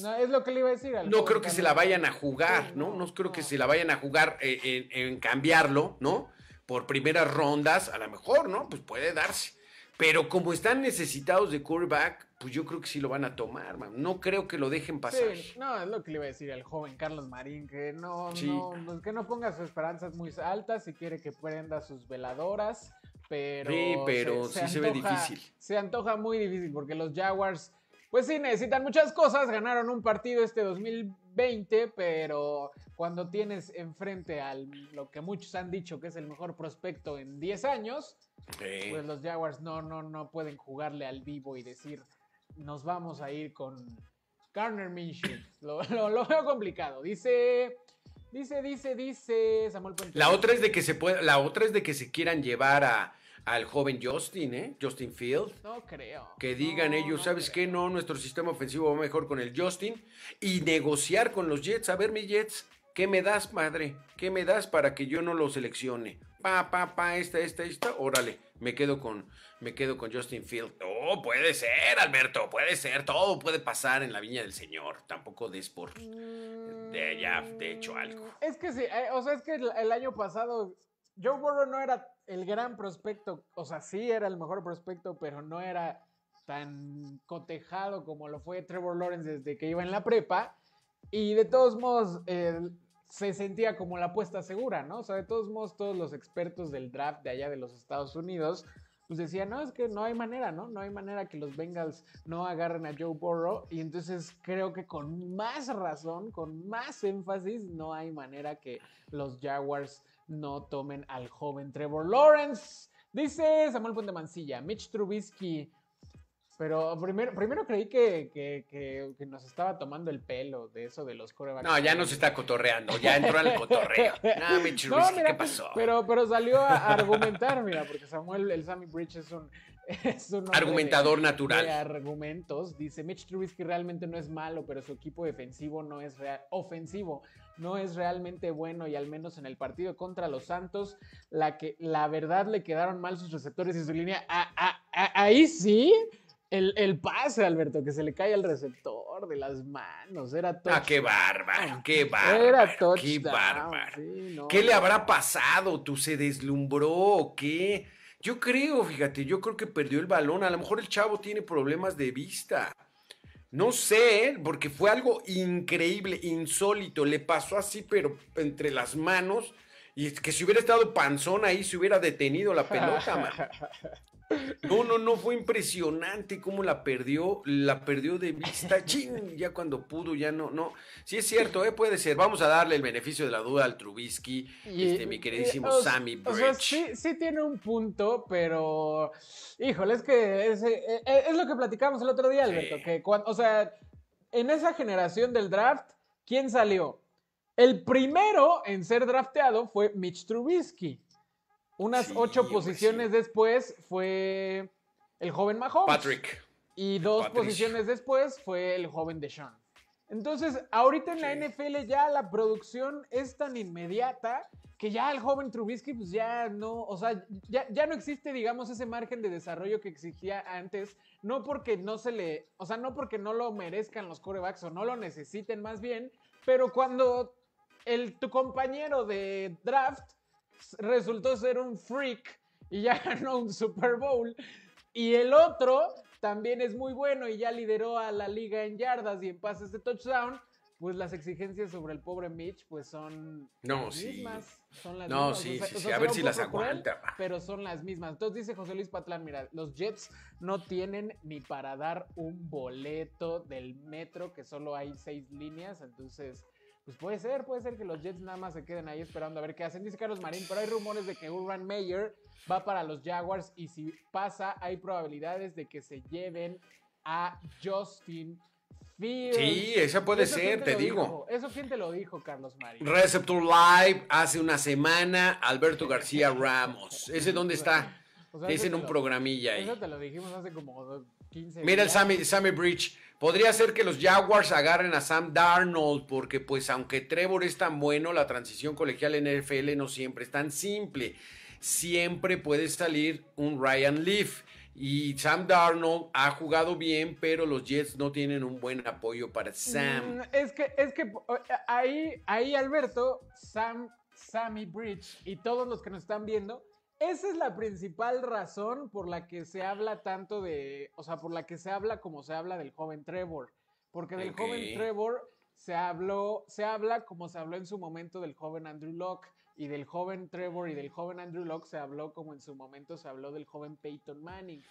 [SPEAKER 2] no, es lo que le iba a decir. Al no creo que se la
[SPEAKER 1] vayan a jugar, ¿no? ¿no? creo que se la vayan a jugar eh, en, cambiarlo, ¿no? Por primeras rondas, a lo mejor, ¿no? Pues puede darse. Pero como están necesitados de quarterback, pues yo creo que sí lo van a tomar, man. No creo que lo dejen pasar.
[SPEAKER 2] no, es lo que le iba a decir al joven Carlos Marín, que no, pues que no ponga sus esperanzas muy altas si quiere que prenda sus veladoras. Pero sí, pero sí se ve difícil. Se antoja muy difícil porque los Jaguars pues sí, necesitan muchas cosas. Ganaron un partido este 2020, pero cuando tienes enfrente a lo que muchos han dicho que es el mejor prospecto en 10 años, pues los Jaguars no, no, no pueden jugarle al vivo y decir, nos vamos a ir con Garner Minshew. Lo, veo complicado. Dice... Dice, dice, dice Samuel
[SPEAKER 1] Puente. La otra es de que se la otra es de que se quieran llevar a, al joven Justin, ¿eh? Justin Field. No creo. Que digan ellos, ¿sabes qué? No, nuestro sistema ofensivo va mejor con el Justin. Y negociar con los Jets. A ver, mis Jets, ¿qué me das, madre? ¿Qué me das para que yo no lo seleccione? Pa, pa, pa, esta, esta, esta. Órale, me quedo con, me quedo con Justin Field. Oh, puede ser, Alberto, puede ser. Todo puede pasar en la viña del señor. Tampoco des por de allá, de hecho, algo.
[SPEAKER 2] Es que sí, eh, o sea, es que el, el año pasado Joe Burrow no era el gran prospecto, o sea, sí era el mejor prospecto, pero no era tan cotejado como lo fue Trevor Lawrence desde que iba en la prepa. Y de todos modos, eh, se sentía como la apuesta segura, ¿no? O sea, de todos modos, todos los expertos del draft de allá de los Estados Unidos, pues decían, no, es que no hay manera, ¿no? No hay manera que los Bengals no agarren a Joe Burrow. Y entonces creo que con más razón, con más énfasis, no hay manera que los Jaguars no tomen al joven Trevor Lawrence. Dice Samuel Mancilla Mitch Trubisky. Pero primero, primero creí que, que, que, nos estaba tomando el pelo de eso de los corebacks. No, ya nos está
[SPEAKER 1] cotorreando, ya entró al cotorreo. No, Mitch Trubisky, ¿qué pues, pasó?
[SPEAKER 2] Pero, pero salió a argumentar, mira, porque Samuel, el Sammy Bridge es un, argumentador natural. argumentos. Dice Mitch Trubisky realmente no es malo, pero su equipo defensivo no es real, ofensivo no es realmente bueno y al menos en el partido contra los Santos, la que la verdad le quedaron mal sus receptores y su línea. ahí sí, el, pase, Alberto, que se le cae al receptor de las manos. Era Ah, qué
[SPEAKER 1] bárbaro, qué bárbaro. Era touchdown. Qué bárbaro. ¿Qué le habrá pasado? ¿Tú se deslumbró o qué? Yo creo, fíjate, yo creo que perdió el balón. A lo mejor el chavo tiene problemas de vista. No sé, porque fue algo increíble, insólito. Le pasó así, pero entre las manos. Y que si hubiera estado panzón ahí, se hubiera detenido la pelota, man. No, no, no, fue impresionante cómo la perdió, la perdió de vista, ya cuando pudo, ya no, no. Sí es cierto, eh, puede ser. Vamos a darle el beneficio de la duda al Trubisky, y, este, mi queridísimo Sammy sea,
[SPEAKER 2] sí, tiene un punto, pero, híjole, es que e, e, es, lo que platicamos el otro día, Alberto, que cuando, o sea, en esa generación del draft, ¿quién salió? El primero en ser drafteado fue Mitch Trubisky. Unas ocho posiciones después fue el joven Mahomes. Patrick. Y dos posiciones después fue el joven Deshaun. Entonces, ahorita en la NFL ya la producción es tan inmediata que ya el joven Trubisky, pues, ya no, o sea, ya, no existe, digamos, ese margen de desarrollo que existía antes, no porque no se le, o sea, no porque no lo merezcan los corebacks o no lo necesiten más bien, pero cuando el, tu compañero de draft resultó ser un freak y ya ganó un Super Bowl. Y el otro también es muy bueno y ya lideró a la liga en yardas y en pases de touchdown. Pues las exigencias sobre el pobre Mitch pues son no, las mismas. Son las no, mismas. sí, sí, a ver si las aguanta. pero son las mismas. Entonces dice José Luis Patlán, mira, los Jets no tienen ni para dar un boleto del metro, que solo hay seis líneas, entonces pues puede ser, puede ser que los Jets nada más se queden ahí esperando a ver qué hacen. Dice Carlos Marín, pero hay rumores de que Urban Meyer va para los Jaguars y si pasa, hay probabilidades de que se lleven a Justin. Fields. Sí, esa puede ser, te digo. Eso quién te lo dijo, Carlos Marín.
[SPEAKER 1] Receptor Live hace una semana, Alberto García Ramos. ¿Ese dónde está?
[SPEAKER 2] es en un
[SPEAKER 1] programilla ahí. Eso
[SPEAKER 2] te lo dijimos hace como Mira el
[SPEAKER 1] Sammy, Bridge. Podría ser que los Jaguars agarren a Sam Darnold, porque pues aunque Trevor es tan bueno, la transición colegial en NFL no siempre es tan simple. Siempre puede salir un Ryan Leaf. Y Sam Darnold ha jugado bien, pero los Jets no tienen un buen apoyo para Sam. Mm,
[SPEAKER 2] es que, es que eh, ahí, ahí Alberto, Sam, Sammy Bridge y todos los que nos están viendo esa es la principal razón por la que se habla tanto de, o sea, por la que se habla como se habla del joven Trevor, porque del joven Trevor se habló, se habla como se habló en su momento del joven Andrew Locke y del joven Trevor y del joven Andrew Locke se habló como en su momento se habló del joven Peyton Manning.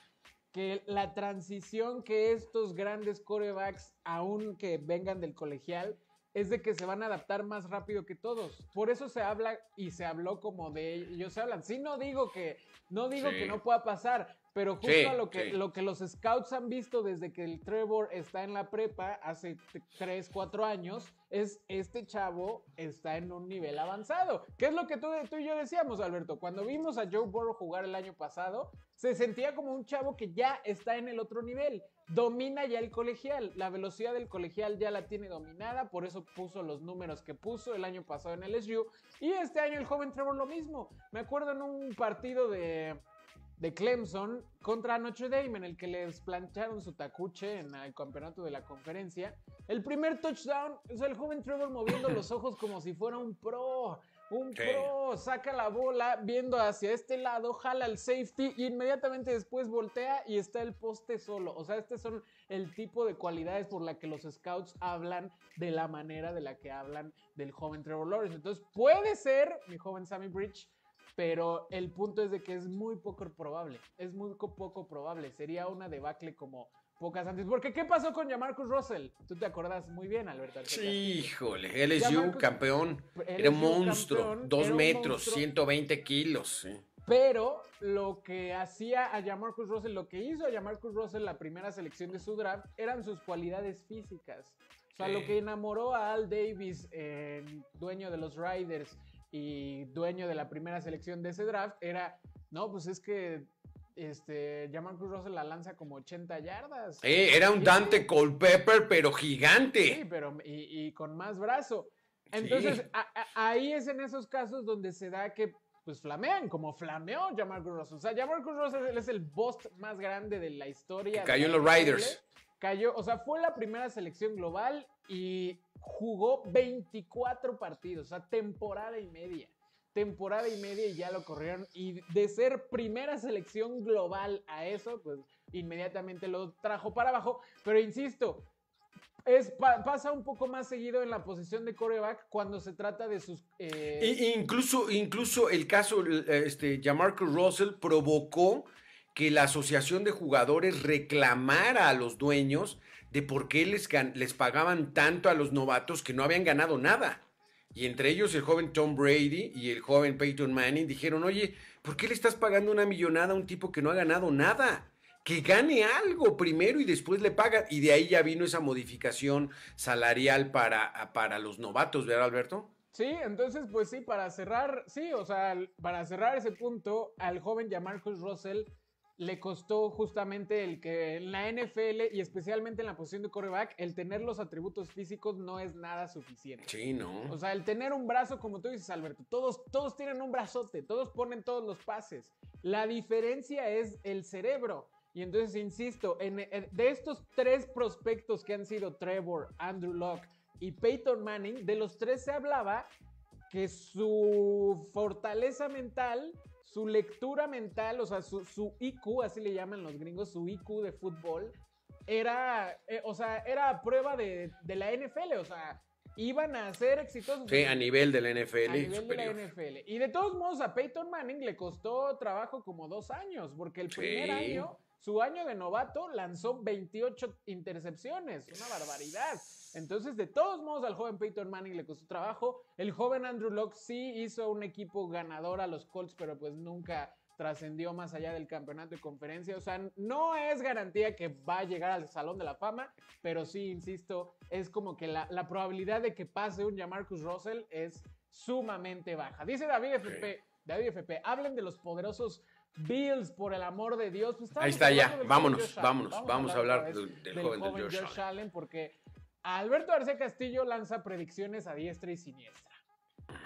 [SPEAKER 2] Que la transición que estos grandes corebacks, aun que vengan del colegial, es de que se van a adaptar más rápido que todos. Por eso se habla y se habló como de ellos se hablan. Sí, no digo que no digo que no pueda pasar, pero justo a lo que lo que los scouts han visto desde que el Trevor está en la prepa hace 3, 4 años es este chavo está en un nivel avanzado. ¿Qué es lo que tú, y yo decíamos, Alberto? Cuando vimos a Joe Burrow jugar el año pasado, se sentía como un chavo que ya está en el otro nivel. Domina ya el colegial. La velocidad del colegial ya la tiene dominada. Por eso puso los números que puso el año pasado en el SU. Y este año el joven Trevor lo mismo. Me acuerdo en un partido de de Clemson contra Notre Dame, en el que les plancharon su tacuche en el campeonato de la conferencia. El primer touchdown es el joven Trevor moviendo los ojos como si fuera un pro. Un pro saca la bola viendo hacia este lado, jala el safety y inmediatamente después voltea y está el poste solo. O sea, este son el tipo de cualidades por la que los scouts hablan de la manera de la que hablan del joven Trevor Lawrence. Entonces, puede ser, mi joven Sammy Bridge, pero el punto es de que es muy poco probable, es muy poco probable, sería una debacle como pocas antes, porque ¿qué pasó con Jamarcus Russell? Tú te acordás muy bien, Alberto. Sí,
[SPEAKER 1] híjole, es un campeón, era un monstruo, dos metros, 120 kilos.
[SPEAKER 2] Pero lo que hacía a Jamarcus Russell, lo que hizo a Jamarcus Russell la primera selección de su draft, eran sus cualidades físicas. O sea, lo que enamoró a Al Davis, eh, dueño de los Riders, y dueño de la primera selección de ese draft era, no, pues es que este, Jamal Cruz Russell la lanza como 80 yardas.
[SPEAKER 1] Eh, era un Dante Culpepper, pero gigante. Sí,
[SPEAKER 2] pero y, con más brazo. Entonces, ahí es en esos casos donde se da que pues flamean, como flameó Jamal Cruz O sea, Jamal Cruz Russell es el bust más grande de la historia. cayó en los Riders. Cayó, o sea, fue la primera selección global y jugó 24 partidos, o sea, temporada y media. Temporada y media y ya lo corrieron. Y de ser primera selección global a eso, pues inmediatamente lo trajo para abajo. Pero insisto, es, pasa un poco más seguido en la posición de coreback cuando se trata de sus... Eh, e
[SPEAKER 1] incluso, incluso el caso, este, Jamarcus Russell provocó que la asociación de jugadores reclamara a los dueños de por qué les, les pagaban tanto a los novatos que no habían ganado nada. Y entre ellos el joven Tom Brady y el joven Peyton Manning dijeron, oye, ¿por qué le estás pagando una millonada a un tipo que no ha ganado nada? Que gane algo primero y después le paga. Y de ahí ya vino esa modificación salarial para, para los novatos, ¿verdad, Alberto?
[SPEAKER 2] Sí, entonces, pues sí, para cerrar, sí, o sea, para cerrar ese punto, al joven Jamarcus Russell le costó justamente el que en la NFL y especialmente en la posición de coreback, el tener los atributos físicos no es nada suficiente.
[SPEAKER 1] Sí, ¿no? O
[SPEAKER 2] sea, el tener un brazo, como tú dices, Alberto, todos, todos tienen un brazote, todos ponen todos los pases. La diferencia es el cerebro. Y entonces, insisto, en, de estos tres prospectos que han sido Trevor, Andrew Locke y Peyton Manning, de los tres se hablaba que su fortaleza mental su lectura mental, o sea, su, su, IQ, así le llaman los gringos, su IQ de fútbol, era, eh, o sea, era prueba de, de, la NFL, o sea, iban a ser exitosos. Sí, a
[SPEAKER 1] nivel de la NFL.
[SPEAKER 2] Y de todos modos, a Peyton Manning le costó trabajo como dos años, porque el primer año, su año de novato, lanzó 28 intercepciones, una barbaridad. Entonces, de todos modos, al joven Peyton Manning le costó trabajo. El joven Andrew Locke sí hizo un equipo ganador a los Colts, pero pues nunca trascendió más allá del campeonato de conferencia. O sea, no es garantía que va a llegar al Salón de la Fama, pero sí, insisto, es como que la, probabilidad de que pase un Jamarcus Russell es sumamente baja. Dice David FP, David FP, hablen de los poderosos Bills, por el amor de Dios. Pues, Ahí está ya, vámonos, vámonos, vamos a hablar del, joven, del Alberto Arce Castillo lanza predicciones a diestra y siniestra.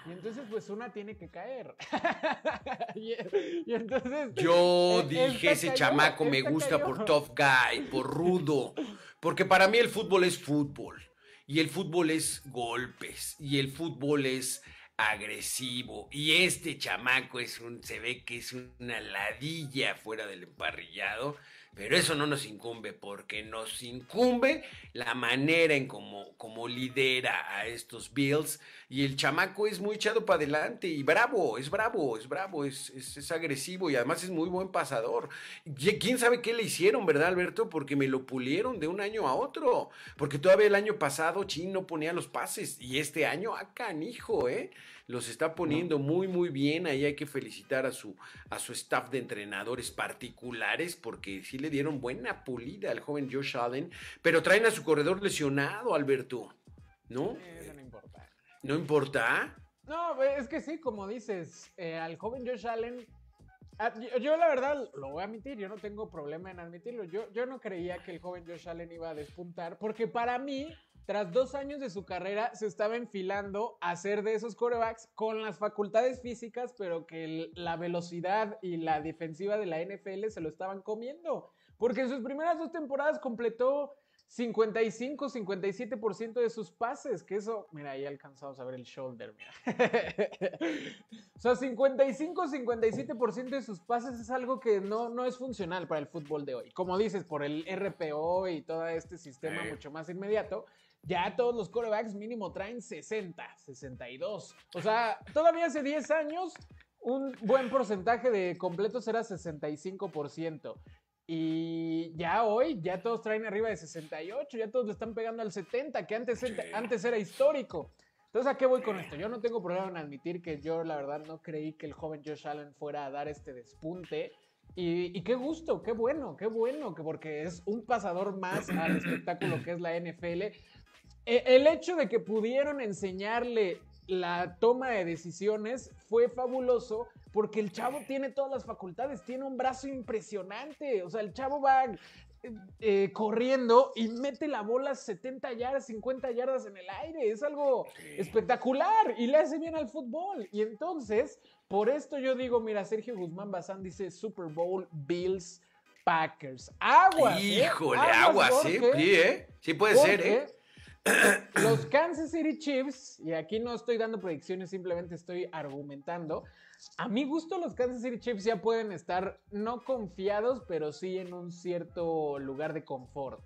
[SPEAKER 2] Y entonces, pues una tiene que caer. Yo eh, dije: ese chamaco me gusta por tough
[SPEAKER 1] guy, por rudo. Porque para mí el fútbol es fútbol. Y el fútbol es golpes. Y el fútbol es agresivo. Y este chamaco es un, se ve que es una ladilla fuera del emparrillado. Pero eso no nos incumbe, porque nos incumbe la manera en cómo como lidera a estos Bills. Y el chamaco es muy echado para adelante y bravo, es bravo, es bravo, es, es, agresivo y además es muy buen pasador. E, ¿Quién sabe qué le hicieron, verdad, Alberto? Porque me lo pulieron de un año a otro. Porque todavía el año pasado Chin no ponía los pases y este año, a ah, canijo, ¿eh? los está poniendo muy, muy bien. Ahí hay que felicitar a su, a su staff de entrenadores particulares porque sí le dieron buena pulida al joven Josh Allen, pero traen a su corredor lesionado, Alberto, ¿no? no importa. ¿No importa?
[SPEAKER 2] No, es que sí, como dices, eh, al joven Josh Allen ah, yo, la verdad lo voy a admitir, yo no tengo problema en admitirlo. Yo, yo no creía que el joven Josh Allen iba a despuntar, porque para mí tras dos años de su carrera, se estaba enfilando a ser de esos corebacks con las facultades físicas, pero que la velocidad y la defensiva de la NFL se lo estaban comiendo. Porque en sus primeras dos temporadas completó 55-57% de sus pases, que eso, mira, ahí alcanzamos a ver el shoulder, mira. o sea, 55-57% de sus pases es algo que no, no es funcional para el fútbol de hoy. Como dices, por el RPO y todo este sistema mucho más inmediato ya todos los corebacks mínimo traen 60, 62. O sea, todavía hace 10 años un buen porcentaje de completos era 65%. Y ya hoy, ya todos traen arriba de 68, ya todos le están pegando al 70, que antes, antes era histórico. Entonces, ¿a qué voy con esto? Yo no tengo problema en admitir que yo, la verdad, no creí que el joven Josh Allen fuera a dar este despunte. Y, qué gusto, qué bueno, qué bueno, que porque es un pasador más al espectáculo que es la NFL. E, el hecho de que pudieron enseñarle la toma de decisiones fue fabuloso porque el chavo tiene todas las facultades, tiene un brazo impresionante. O sea, el chavo va eh, eh, corriendo y mete la bola 70 yardas, 50 yardas en el aire. Es algo espectacular y le hace bien al fútbol. Y entonces, por esto yo digo, mira, Sergio Guzmán Bazán dice Super Bowl Bills Packers. Aguas. ¿eh? Híjole, eh, aguas, sí, ¿eh? Sí puede ser, ¿eh? los Kansas City Chiefs, y aquí no estoy dando predicciones, simplemente estoy argumentando. A mi gusto, los Kansas City Chiefs ya pueden estar no confiados, pero sí en un cierto lugar de confort.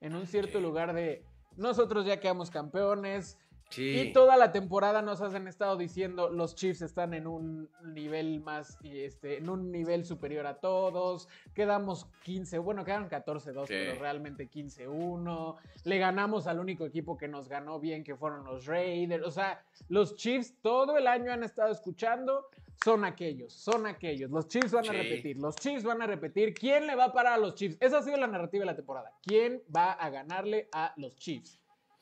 [SPEAKER 2] En un cierto lugar de nosotros ya quedamos campeones, y toda la temporada nos han estado diciendo los Chiefs están en un nivel más, este, en un nivel superior a todos. Quedamos 15, bueno, quedaron 14-2, pero realmente 15-1. Le ganamos al único equipo que nos ganó bien, que fueron los Raiders. O sea, los Chiefs todo el año han estado escuchando. Son aquellos, son aquellos. Los Chiefs van a repetir, los Chiefs van a repetir. ¿Quién le va a parar a los Chiefs? Esa ha sido la narrativa de la temporada. ¿Quién va a ganarle a los Chiefs?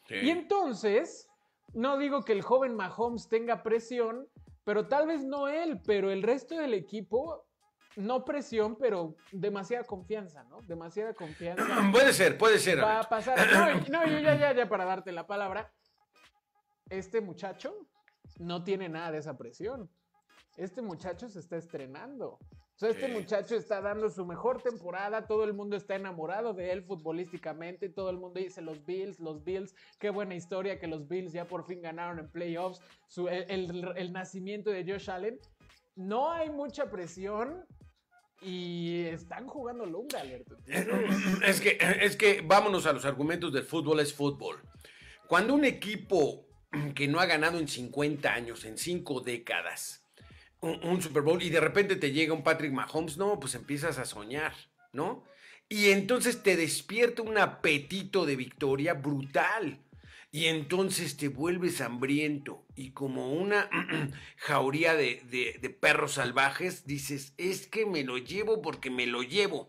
[SPEAKER 2] Y entonces, no digo que el joven Mahomes tenga presión, pero tal vez no él, pero el resto del equipo, no presión, pero demasiada confianza, ¿no? Demasiada confianza.
[SPEAKER 1] puede ser, puede ser. Va
[SPEAKER 2] pasar. No, no, ya, ya, ya para darte la palabra. Este muchacho no tiene nada de esa presión. Este muchacho se está estrenando este muchacho está dando su mejor temporada, todo el mundo está enamorado de él futbolísticamente, todo el mundo dice los Bills, los Bills, qué buena historia que los Bills ya por fin ganaron en playoffs, e, el, nacimiento de Josh Allen. No hay mucha presión y están jugando lunga, Alberto.
[SPEAKER 1] Es que, es que vámonos a los argumentos del fútbol es fútbol. Cuando un equipo que no ha ganado en 50 años, en 5 décadas, un, Super Bowl y de repente te llega un Patrick Mahomes, no, pues empiezas a soñar, ¿no? Y entonces te despierta un apetito de victoria brutal. Y entonces te vuelves hambriento y como una jauría de, de, de perros salvajes dices, es que me lo llevo porque me lo llevo.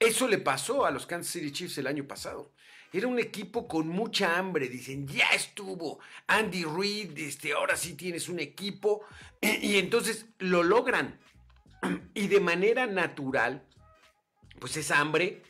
[SPEAKER 1] Eso le pasó a los Kansas City Chiefs el año pasado. Era un equipo con mucha hambre. Dicen, ya estuvo. Andy Reid, este, ahora sí tienes un equipo. Y, entonces lo logran. Y de manera natural, pues esa hambre,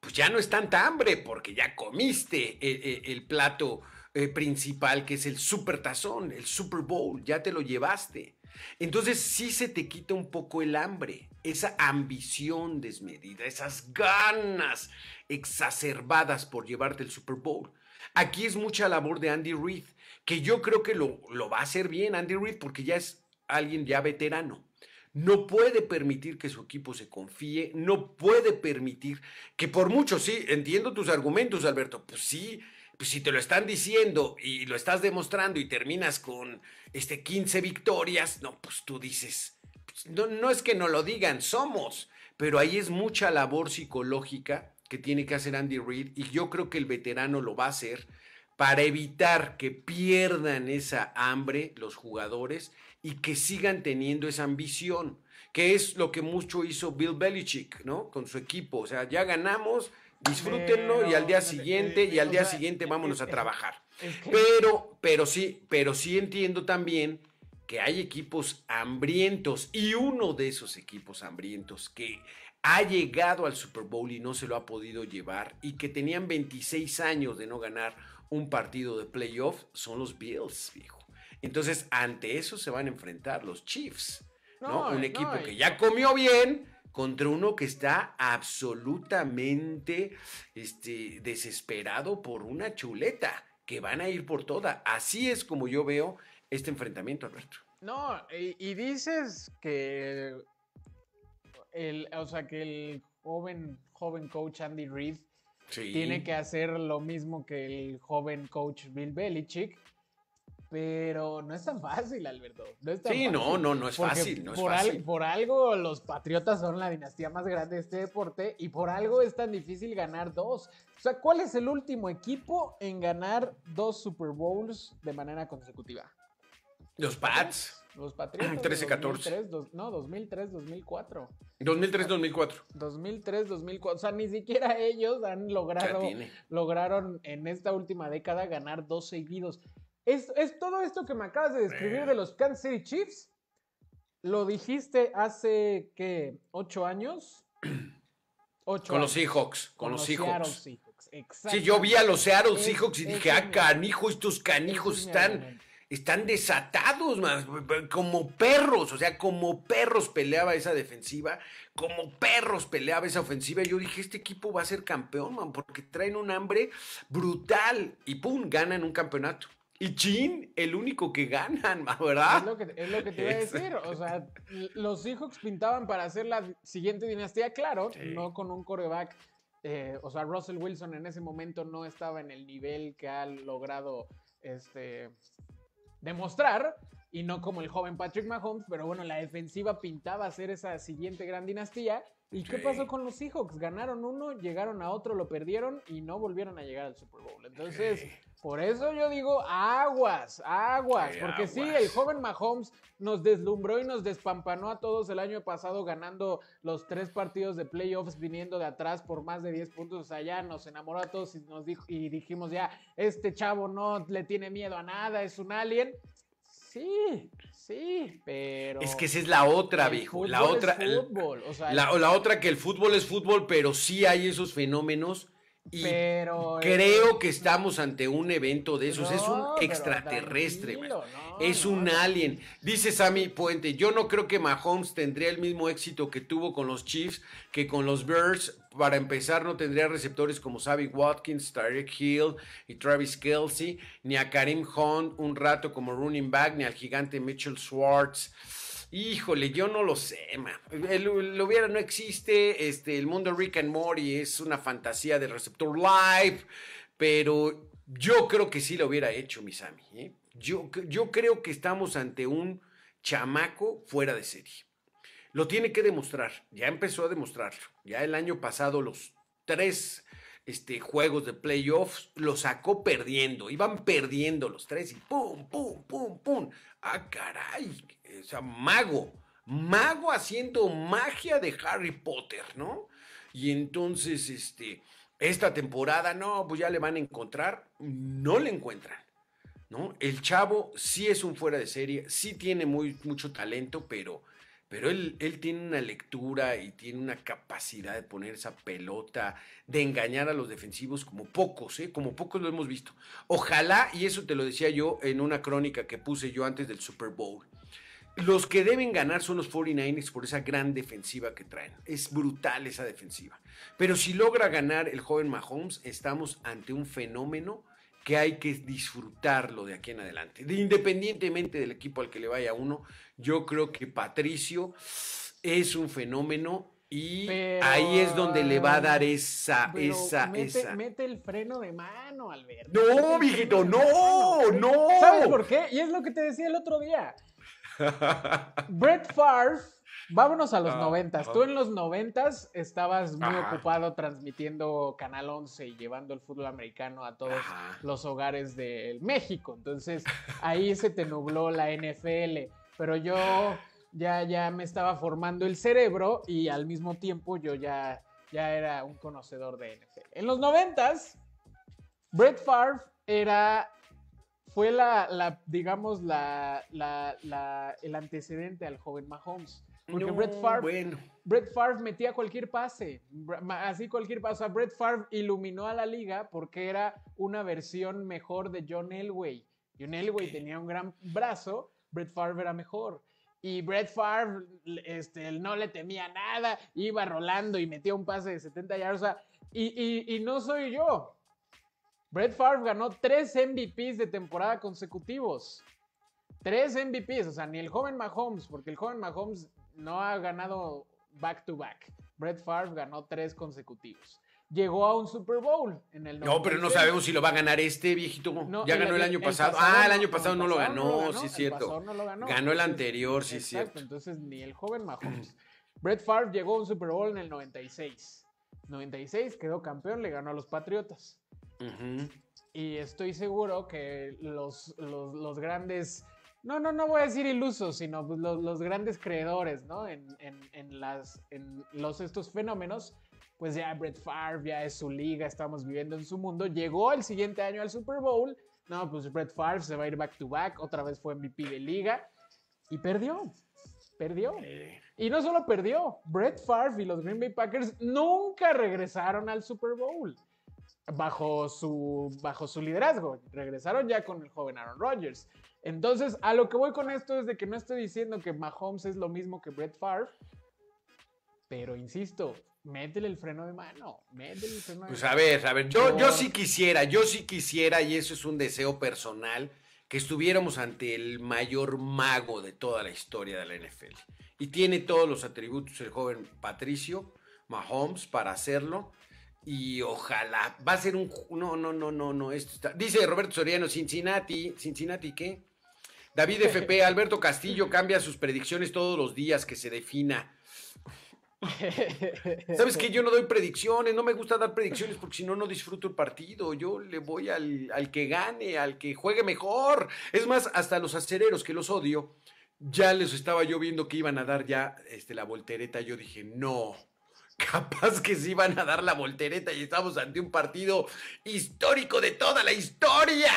[SPEAKER 1] pues ya no es tanta hambre porque ya comiste eh, eh, el, plato eh, principal que es el Super Tazón, el Super Bowl, ya te lo llevaste. Entonces sí se te quita un poco el hambre, esa ambición desmedida, esas ganas exacerbadas por llevarte el Super Bowl. Aquí es mucha labor de Andy Reid, que yo creo que lo, lo va a hacer bien Andy Reid porque ya es alguien ya veterano. No puede permitir que su equipo se confíe, no puede permitir que por mucho, sí, entiendo tus argumentos, Alberto, pues sí, pues, si te lo están diciendo y lo estás demostrando y terminas con este 15 victorias, no, pues tú dices, pues, no, no es que no lo digan, somos, pero ahí es mucha labor psicológica que tiene que hacer Andy Reid y yo creo que el veterano lo va a hacer para evitar que pierdan esa hambre los jugadores y que sigan teniendo esa ambición, que es lo que mucho hizo Bill Belichick, ¿no? Con su equipo, o sea, ya ganamos, disfrútenlo y al día siguiente, y al día siguiente vámonos a trabajar. Pero, pero sí, pero sí entiendo también que hay equipos hambrientos y uno de esos equipos hambrientos que ha llegado al Super Bowl y no se lo ha podido llevar y que tenían 26 años de no ganar un partido de playoff son los Bills, viejo. Entonces, ante eso se van a enfrentar los Chiefs,
[SPEAKER 2] ¿no? un equipo que ya
[SPEAKER 1] comió bien, contra uno que está absolutamente este, desesperado por una chuleta, que van a ir por toda. Así es como yo veo este enfrentamiento, Alberto.
[SPEAKER 2] No, y, dices que el, o sea, que el joven, joven coach Andy Reid
[SPEAKER 1] tiene que
[SPEAKER 2] hacer lo mismo que el joven coach Bill Belichick pero no es tan fácil, Alberto. sí, no, no, no es fácil. por, algo los Patriotas son la dinastía más grande de este deporte y por algo es tan difícil ganar dos. O sea, ¿cuál es el último equipo en ganar dos Super Bowls de manera consecutiva? Los Pats. Los Patriotas. 13, 14. no, 2003, 2004. 2003, 2004. 2003, 2004. O sea, ni siquiera ellos han logrado, lograron en esta última década ganar dos seguidos. Es, todo esto que me acabas de describir de los Kansas City Chiefs. Lo dijiste hace, ¿qué? ¿Ocho años? con los Seahawks. Con, con los, Seahawks. Sí, yo vi a los Seattle Seahawks y dije, ah,
[SPEAKER 1] canijo, estos canijos están, están desatados, man, como perros, o sea, como perros peleaba esa defensiva, como perros peleaba esa ofensiva. Yo dije, este equipo va a ser campeón, man, porque traen un hambre brutal y pum, ganan un campeonato y Chin, el único que ganan, ¿verdad? Es lo que, te iba a decir.
[SPEAKER 2] O sea, los Seahawks pintaban para hacer la siguiente dinastía, claro, no con un coreback. Eh, o sea, Russell Wilson en ese momento no estaba en el nivel que ha logrado este, demostrar, y no como el joven Patrick Mahomes, pero bueno, la defensiva pintaba hacer esa siguiente gran dinastía. ¿Y qué pasó con los Seahawks? Ganaron uno, llegaron a otro, lo perdieron y no volvieron a llegar al Super Bowl. Entonces... Por eso yo digo aguas, aguas, porque sí, el joven Mahomes nos deslumbró y nos despampanó a todos el año pasado ganando los tres partidos de playoffs viniendo de atrás por más de 10 puntos, allá, nos enamoró a todos y nos dijimos ya, este chavo no le tiene miedo a nada, es un alien. Sí, sí, pero. Es que esa es la otra, viejo. La otra. Fútbol, o sea, la,
[SPEAKER 1] la otra que el fútbol es fútbol, pero sí hay esos fenómenos creo que estamos ante un evento de esos. es un extraterrestre, es un alien. Dice Sammy Puente, yo no creo que Mahomes tendría el mismo éxito que tuvo con los Chiefs que con los Bears. Para empezar, no tendría receptores como Savvy Watkins, Tyreek Hill y Travis Kelsey, ni a Karim Hunt un rato como running back, ni al gigante Mitchell Schwartz. Híjole, yo no lo sé, man. hubiera no existe. Este, el mundo Rick and Morty es una fantasía de receptor live. Pero yo creo que sí lo hubiera hecho, Misami. ¿eh? Yo, yo creo que estamos ante un chamaco fuera de serie. Lo tiene que demostrar. Ya empezó a demostrarlo. Ya el año pasado, los tres este, juegos de playoffs lo sacó perdiendo. Iban perdiendo los tres y pum, pum, pum, pum. Ah, caray o sea, mago, mago haciendo magia de Harry Potter, ¿no? Y entonces, este, esta temporada, no, pues ya le van a encontrar, no le encuentran. ¿No? El chavo sí es un fuera de serie, sí tiene muy, mucho talento, pero, pero él, él, tiene una lectura y tiene una capacidad de poner esa pelota, de engañar a los defensivos como pocos, ¿eh? como pocos lo hemos visto. Ojalá, y eso te lo decía yo en una crónica que puse yo antes del Super Bowl, los que deben ganar son los 49ers por esa gran defensiva que traen. Es brutal esa defensiva. Pero si logra ganar el joven Mahomes, estamos ante un fenómeno que hay que disfrutarlo de aquí en adelante. Independientemente del equipo al que le vaya uno, yo creo que Patricio es un fenómeno y
[SPEAKER 2] ahí es donde le va a dar
[SPEAKER 1] esa, esa, mete, esa.
[SPEAKER 2] Mete el freno de mano, Alberto. No, viejito, no, no. ¿Sabes por qué? Y es lo que te decía el otro día. Brett Favre, vámonos a los ah, noventas. Tú en los noventas estabas muy ocupado transmitiendo Canal 11 y llevando el fútbol americano a todos los hogares de México. Entonces ahí se te nubló la NFL. Pero yo ya, ya me estaba formando el cerebro y al mismo tiempo yo ya, ya era un conocedor de NFL. En los noventas, Brett Favre era fue la, digamos, la, el antecedente al joven Mahomes. Porque Brett Favre, metía cualquier pase, así cualquier pase. O Brett Favre iluminó a la liga porque era una versión mejor de John Elway. John Elway tenía un gran brazo, Brett Favre era mejor. Y Brett Favre este, no le temía nada, iba rolando y metía un pase de 70 yardas. y no soy yo, Brett Favre ganó tres MVPs de temporada consecutivos. Tres MVPs, o sea, ni el joven Mahomes, porque el joven Mahomes no ha ganado back to back. Brett Favre ganó tres consecutivos. Llegó a un Super Bowl en el 96. No, pero no sabemos si
[SPEAKER 1] lo va a ganar este viejito. ya ganó el, año pasado. Ah, el año pasado, no, lo ganó, sí es cierto. ganó. ganó. el anterior, sí es cierto. Entonces
[SPEAKER 2] ni el joven Mahomes. Brett Favre llegó a un Super Bowl en el 96. 96 quedó campeón, le ganó a los Patriotas. Y estoy seguro que los, los, los, grandes, no, no, no voy a decir ilusos, sino pues los, los grandes creedores, ¿no? En, en, en, las, en los, estos fenómenos, pues ya Brett Favre, ya es su liga, estamos viviendo en su mundo. Llegó el siguiente año al Super Bowl. No, pues Brett Favre se va a ir back to back, otra vez fue MVP de liga y perdió, perdió. Y no solo perdió, Brett Favre y los Green Bay Packers nunca regresaron al Super Bowl bajo su, bajo su liderazgo. Regresaron ya con el joven Aaron Rodgers. Entonces, a lo que voy con esto es de que no estoy diciendo que Mahomes es lo mismo que Brett Favre, pero insisto, métele el freno de mano, métele
[SPEAKER 1] el freno de pues mano. Pues a ver, a ver, yo, yo sí quisiera, yo sí quisiera, y eso es un deseo personal, que estuviéramos ante el mayor mago de toda la historia de la NFL. Y tiene todos los atributos el joven Patricio Mahomes para hacerlo. Y ojalá, va a ser un... No, no, no, no, no, Dice Roberto Soriano, Cincinnati, Cincinnati, ¿qué? David FP, Alberto Castillo cambia sus predicciones todos los días que se defina. Sabes que yo no doy predicciones, no me gusta dar predicciones porque si no, no disfruto el partido. Yo le voy al, al que gane, al que juegue mejor. Es más, hasta los acereros que los odio, ya les estaba yo viendo que iban a dar ya este, la voltereta. Yo dije, no, capaz que sí iban a dar la voltereta y estamos ante un partido histórico de toda la historia.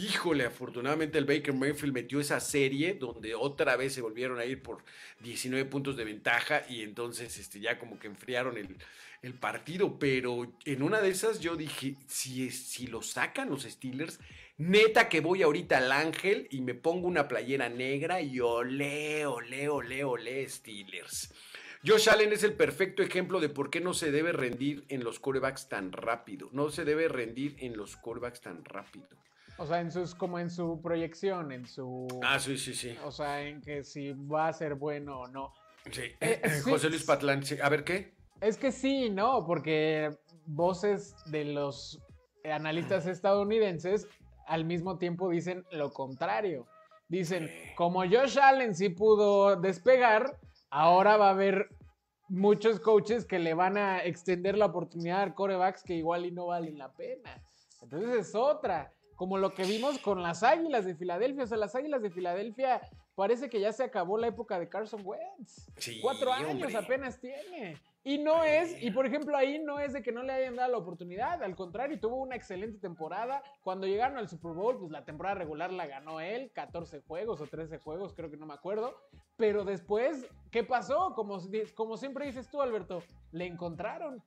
[SPEAKER 1] Híjole, afortunadamente el Baker Mayfield metió esa serie donde otra vez se volvieron a ir por 19 puntos de ventaja y entonces este, ya como que enfriaron el, partido. Pero en una de esas yo dije, si, si lo sacan los Steelers, neta que voy ahorita al Ángel y me pongo una playera negra y olé, olé, olé, olé Steelers. Josh Allen es el perfecto ejemplo de por qué no se debe rendir en los corebacks tan rápido. No se debe rendir en los corebacks tan rápido.
[SPEAKER 2] O sea, en como en su proyección, en su... Ah, sí, sí, sí. O sea, en que si va a ser bueno o no.
[SPEAKER 1] Sí, eh, eh, eh, José Luis Patlán, a ver qué.
[SPEAKER 2] Es que sí, no, porque voces de los analistas estadounidenses al mismo tiempo dicen lo contrario. Dicen, como Josh Allen sí pudo despegar, ahora va a haber muchos coaches que le van a extender la oportunidad a corebacks que igual y no valen la pena. Entonces es otra como lo que vimos con las Águilas de Filadelfia. O sea, las Águilas de Filadelfia parece que ya se acabó la época de Carson Wentz. Cuatro años apenas tiene. Y no es, y por ejemplo ahí no es de que no le hayan dado la oportunidad, al contrario, tuvo una excelente temporada. Cuando llegaron al Super Bowl, pues la temporada regular la ganó él, 14 juegos o 13 juegos, creo que no me acuerdo. Pero después, ¿qué pasó? Como, como siempre dices tú, Alberto, le encontraron.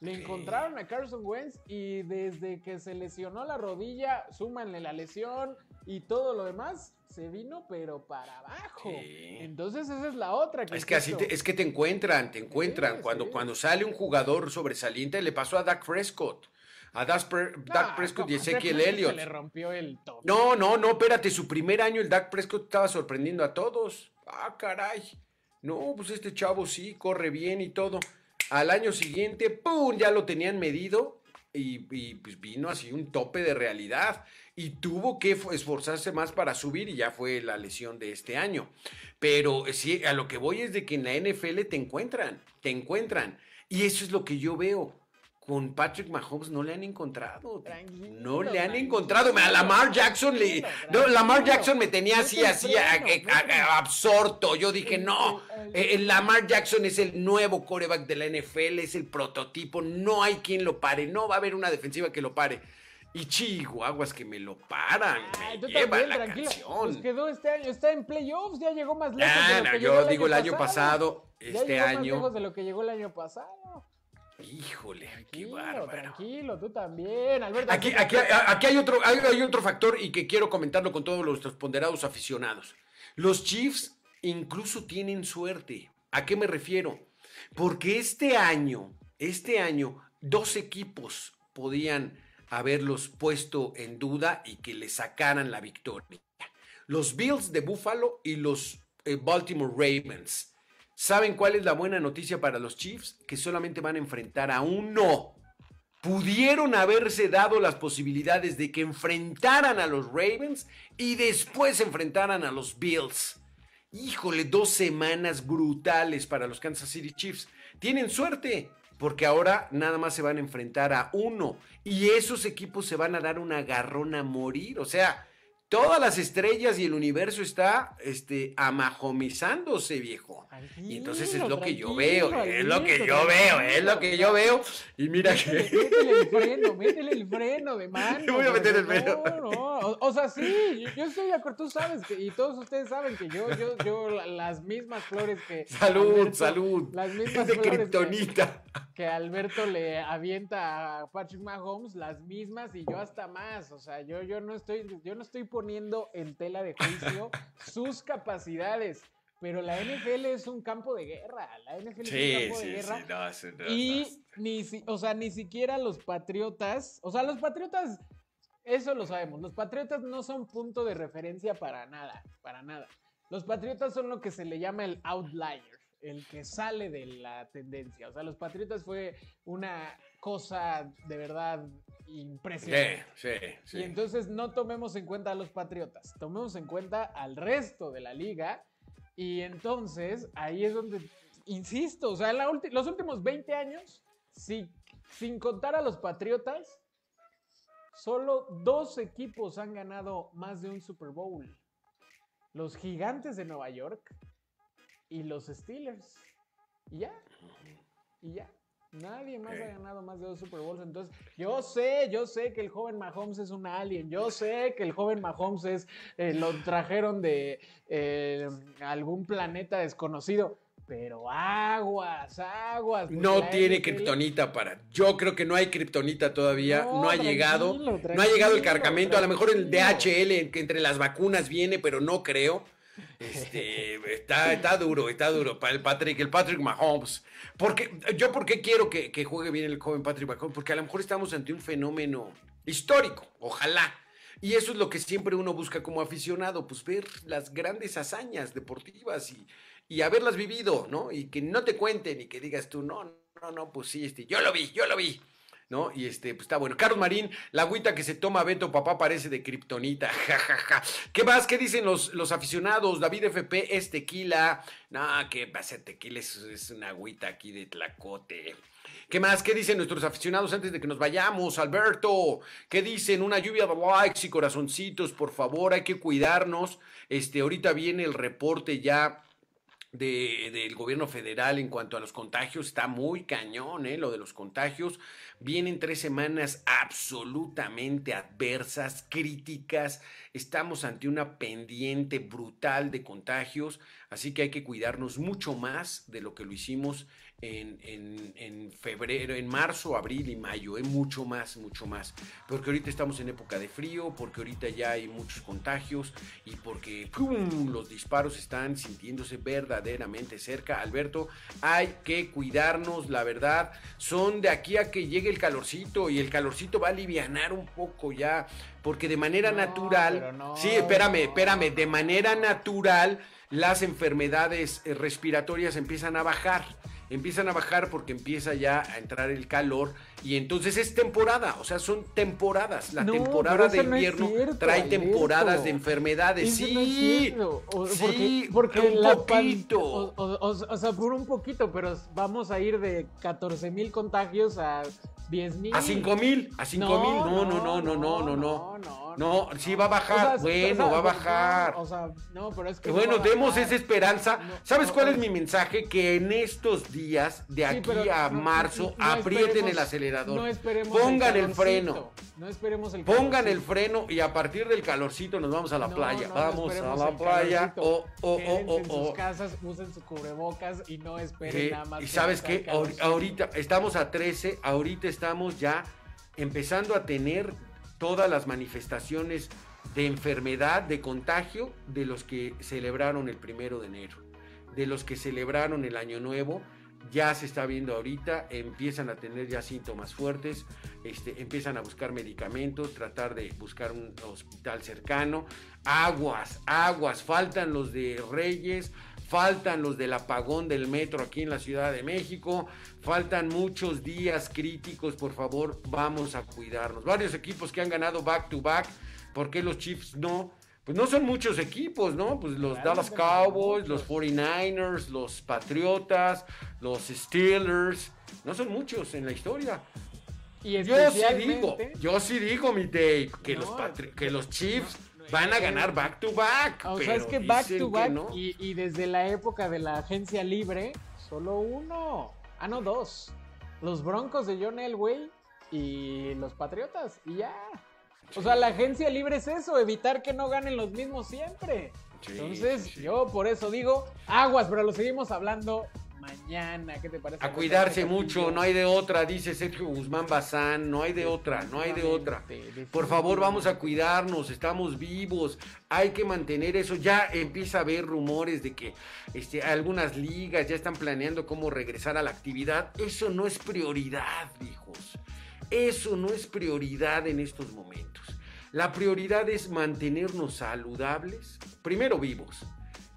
[SPEAKER 2] Le encontraron a Carson Wentz y desde que se lesionó la rodilla, súmanle la lesión y todo lo demás, se vino pero para abajo. Entonces esa es la otra. Que es que así te,
[SPEAKER 1] es que te encuentran, te encuentran. cuando, cuando sale un jugador sobresaliente, le pasó a Dak Prescott. A Dak, ah, Prescott y Ezequiel Elliott. le
[SPEAKER 2] rompió el
[SPEAKER 1] No, no, no, espérate, su primer año el Dak Prescott estaba sorprendiendo a todos. Ah, caray. No, pues este chavo sí, corre bien y todo. Al año siguiente, ¡pum! Ya lo tenían medido y, pues vino así un tope de realidad y tuvo que esforzarse más para subir y ya fue la lesión de este año. Pero eh, sí, a lo que voy es de que en la NFL te encuentran, te encuentran. Y eso es lo que yo veo con Patrick Mahomes no le han encontrado. no le han encontrado. A Lamar Jackson le. No, Lamar Jackson me tenía así, así, absorto. Yo dije, no. Eh, Lamar Jackson es el nuevo coreback de la NFL, es el prototipo. No hay quien lo pare. No va a haber una defensiva que lo pare. Y chihuahuas que me lo paran. Ah, lleva la tranquilo. canción. Pues
[SPEAKER 2] quedó este año. Está en playoffs, ya llegó más lejos. yo digo el año pasado. este año. Más lejos de lo que llegó el año pasado.
[SPEAKER 1] Híjole, qué
[SPEAKER 2] bárbaro. Tranquilo, tú también, Alberto. Aquí, aquí,
[SPEAKER 1] hay, otro, hay, otro factor y que quiero comentarlo con todos los ponderados aficionados. Los Chiefs incluso tienen suerte. ¿A qué me refiero? Porque este año, este año, dos equipos podían haberlos puesto en duda y que le sacaran la victoria. Los Bills de Buffalo y los eh, Baltimore Ravens. ¿Saben cuál es la buena noticia para los Chiefs? Que solamente van a enfrentar a uno. Pudieron haberse dado las posibilidades de que enfrentaran a los Ravens y después enfrentaran a los Bills. Híjole, dos semanas brutales para los Kansas City Chiefs. Tienen suerte, porque ahora nada más se van a enfrentar a uno. Y esos equipos se van a dar una garrona a morir. O sea, Todas las estrellas y el universo está este, amajomizándose, viejo. y entonces es lo que yo veo, es lo que yo veo, es lo que yo veo. Y mira que. Métele
[SPEAKER 2] el freno, métele el freno de mano. Te voy a
[SPEAKER 1] meter el freno.
[SPEAKER 2] No, no. O, sea, sí, yo estoy de acuerdo, tú sabes que, y todos ustedes saben que yo, yo, yo, las mismas flores que. Salud, salud. Las mismas de flores. Kriptonita. Que, que Alberto le avienta a Patrick Mahomes, las mismas y yo hasta más. O sea, yo, yo no estoy, yo no estoy por poniendo en tela de juicio sus capacidades. Pero la NFL es un campo de guerra. La NFL es un campo de guerra. y ni, o sea, ni siquiera los Patriotas. O sea, los Patriotas, eso lo sabemos. Los Patriotas no son punto de referencia para nada. Para nada. Los Patriotas son lo que se le llama el outlier, el que sale de la tendencia. O sea, los Patriotas fue una cosa de verdad impresionante.
[SPEAKER 1] Sí, sí, Y
[SPEAKER 2] entonces no tomemos en cuenta a los Patriotas, tomemos en cuenta al resto de la liga. Y entonces ahí es donde, insisto, o sea, los últimos 20 años, sin contar a los Patriotas, solo dos equipos han ganado más de un Super Bowl. Los Gigantes de Nueva York y los Steelers. Y ya. Y ya. Nadie más ha ganado más de dos Super Bowls. Entonces, yo sé, yo sé que el joven Mahomes es un alien. Yo sé que el joven Mahomes es. Eh, lo trajeron de eh, algún planeta desconocido. Pero aguas, aguas. No tiene kriptonita
[SPEAKER 1] para. Yo creo que no hay kriptonita todavía. No, ha llegado. No ha llegado el cargamento. A lo mejor el DHL que entre las vacunas viene, pero no creo. Este, está, está duro, está duro para el Patrick, el Patrick Mahomes. Porque, yo qué quiero que, que, juegue bien el joven Patrick Mahomes, porque a lo mejor estamos ante un fenómeno histórico, ojalá. Y eso es lo que siempre uno busca como aficionado, pues ver las grandes hazañas deportivas y, y haberlas vivido, ¿no? Y que no te cuenten y que digas tú, no, no, no, pues sí, este, yo lo vi, yo lo vi. ¿no? Y este, pues está bueno. Carlos Marín, la agüita que se toma Beto, papá, parece de kriptonita. jajaja, ¿Qué más? ¿Qué dicen los, los aficionados? David FP es tequila. No, que va a ser tequila, es, es una agüita aquí de tlacote. ¿Qué más? ¿Qué dicen nuestros aficionados antes de que nos vayamos? Alberto, ¿qué dicen? Una lluvia de likes y corazoncitos, por favor, hay que cuidarnos. Este, ahorita viene el reporte ya del gobierno federal en cuanto a los contagios está muy cañón, ¿eh? lo de los contagios. Vienen tres semanas absolutamente adversas, críticas. Estamos ante una pendiente brutal de contagios, así que hay que cuidarnos mucho más de lo que lo hicimos en, febrero, en marzo, abril y mayo, es ¿eh? mucho más, mucho más. Porque ahorita estamos en época de frío, porque ahorita ya hay muchos contagios y porque los disparos están sintiéndose verdaderamente cerca. Alberto, hay que cuidarnos, la verdad. Son de aquí a que llegue el calorcito y el calorcito va a aliviar un poco ya, porque de manera natural, sí, espérame, espérame, de manera natural las enfermedades eh, respiratorias empiezan a bajar empiezan a bajar porque empieza ya a entrar el calor y entonces es temporada, o sea, son temporadas. La temporada de invierno trae temporadas de enfermedades. sí, sí, porque, un poquito.
[SPEAKER 2] O, sea, por un poquito, pero vamos a ir de 14 mil contagios a 10 mil. A 5 mil,
[SPEAKER 1] a 5 no, mil. No, no, no, no, no, no, no. No, no, sí va a bajar. bueno, va a bajar.
[SPEAKER 2] o sea, no, pero es que. Bueno,
[SPEAKER 1] demos esa esperanza. ¿Sabes cuál es mi mensaje? Que en estos días, de aquí a marzo, aprieten el acelerador. No esperemos Pongan el, freno.
[SPEAKER 2] No esperemos el Pongan el
[SPEAKER 1] freno y a partir del calorcito nos vamos a la playa. vamos a la playa. O, o, o, En sus oh, oh.
[SPEAKER 2] casas, usen sus cubrebocas y no esperen nada más. Y sabes que
[SPEAKER 1] ahorita estamos a 13, ahorita estamos ya empezando a tener todas las manifestaciones de enfermedad, de contagio, de los que celebraron el primero de enero, de los que celebraron el año nuevo, ya se está viendo ahorita, empiezan a tener ya síntomas fuertes, este, empiezan a buscar medicamentos, tratar de buscar un hospital cercano, aguas, aguas, faltan los de Reyes, faltan los del apagón del metro aquí en la Ciudad de México, Faltan muchos días críticos, por favor, vamos a cuidarnos. Varios equipos que han ganado back to back, ¿por qué los Chiefs no? Pues no son muchos equipos, ¿no? Pues los Dallas Cowboys, los 49ers, los Patriotas, los Steelers, no son muchos en la historia.
[SPEAKER 2] Yo sí digo,
[SPEAKER 1] yo sí digo, mi Dave, que, los, que los Chiefs van a ganar back to back. Ah, o sea, es que back to back
[SPEAKER 2] y desde la época de la agencia libre, solo uno. Ah, no, dos. Los Broncos de John Elway y los Patriotas. Y ya. O sea, la agencia libre es eso, evitar que no ganen los mismos siempre. Entonces, yo por eso digo, aguas, pero lo seguimos hablando mañana, ¿qué te parece?
[SPEAKER 1] A cuidarse mucho, no hay de otra, dice Sergio Guzmán Bazán, no hay de otra, no hay de otra. Por favor, vamos a cuidarnos, estamos vivos, hay que mantener eso. Ya empieza a haber rumores de que este, algunas ligas ya están planeando cómo regresar a la actividad. Eso no es prioridad, hijos. Eso no es prioridad en estos momentos. La prioridad es mantenernos saludables, primero vivos,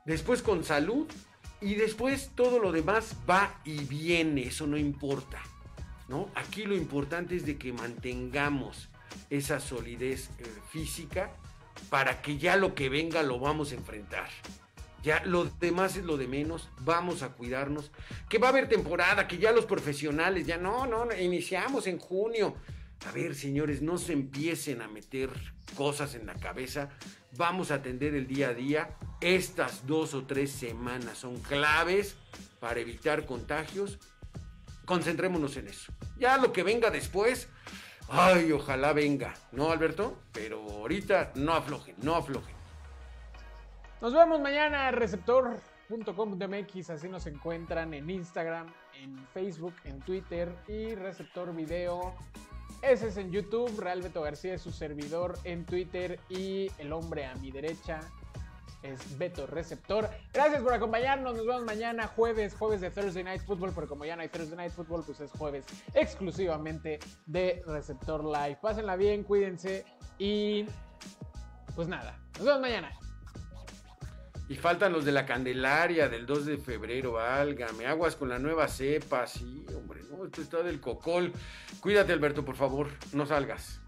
[SPEAKER 1] después con salud y después todo lo demás va y viene, eso no importa. ¿no? Aquí lo importante es de que mantengamos esa solidez eh, física para que ya lo que venga lo vamos a enfrentar. Ya lo demás es lo de menos, vamos a cuidarnos. Que va a haber temporada, que ya los profesionales, ya no, no iniciamos en junio. A ver, señores, no se empiecen a meter cosas en la cabeza vamos a atender el día a día. Estas dos o tres semanas son claves para evitar contagios. Concentrémonos en eso. Ya lo que venga después, ay, ojalá venga, ¿no, Alberto? Pero ahorita no aflojen, no aflojen.
[SPEAKER 2] Nos vemos mañana, receptor.com.mx, así nos encuentran en Instagram, en Facebook, en Twitter y Receptor Video ese es en YouTube, Real Beto García es su servidor en Twitter y el hombre a mi derecha es Beto Receptor. Gracias por acompañarnos, nos vemos mañana jueves, jueves de Thursday Night Football, porque como ya no hay Thursday Night Football, pues es jueves exclusivamente de Receptor Live. Pásenla bien, cuídense y pues nada,
[SPEAKER 1] nos vemos mañana. Y faltan los de la Candelaria del 2 de febrero, álgame, aguas con la nueva cepa, sí, esto está del cocol. Cuídate, Alberto, por favor, no salgas.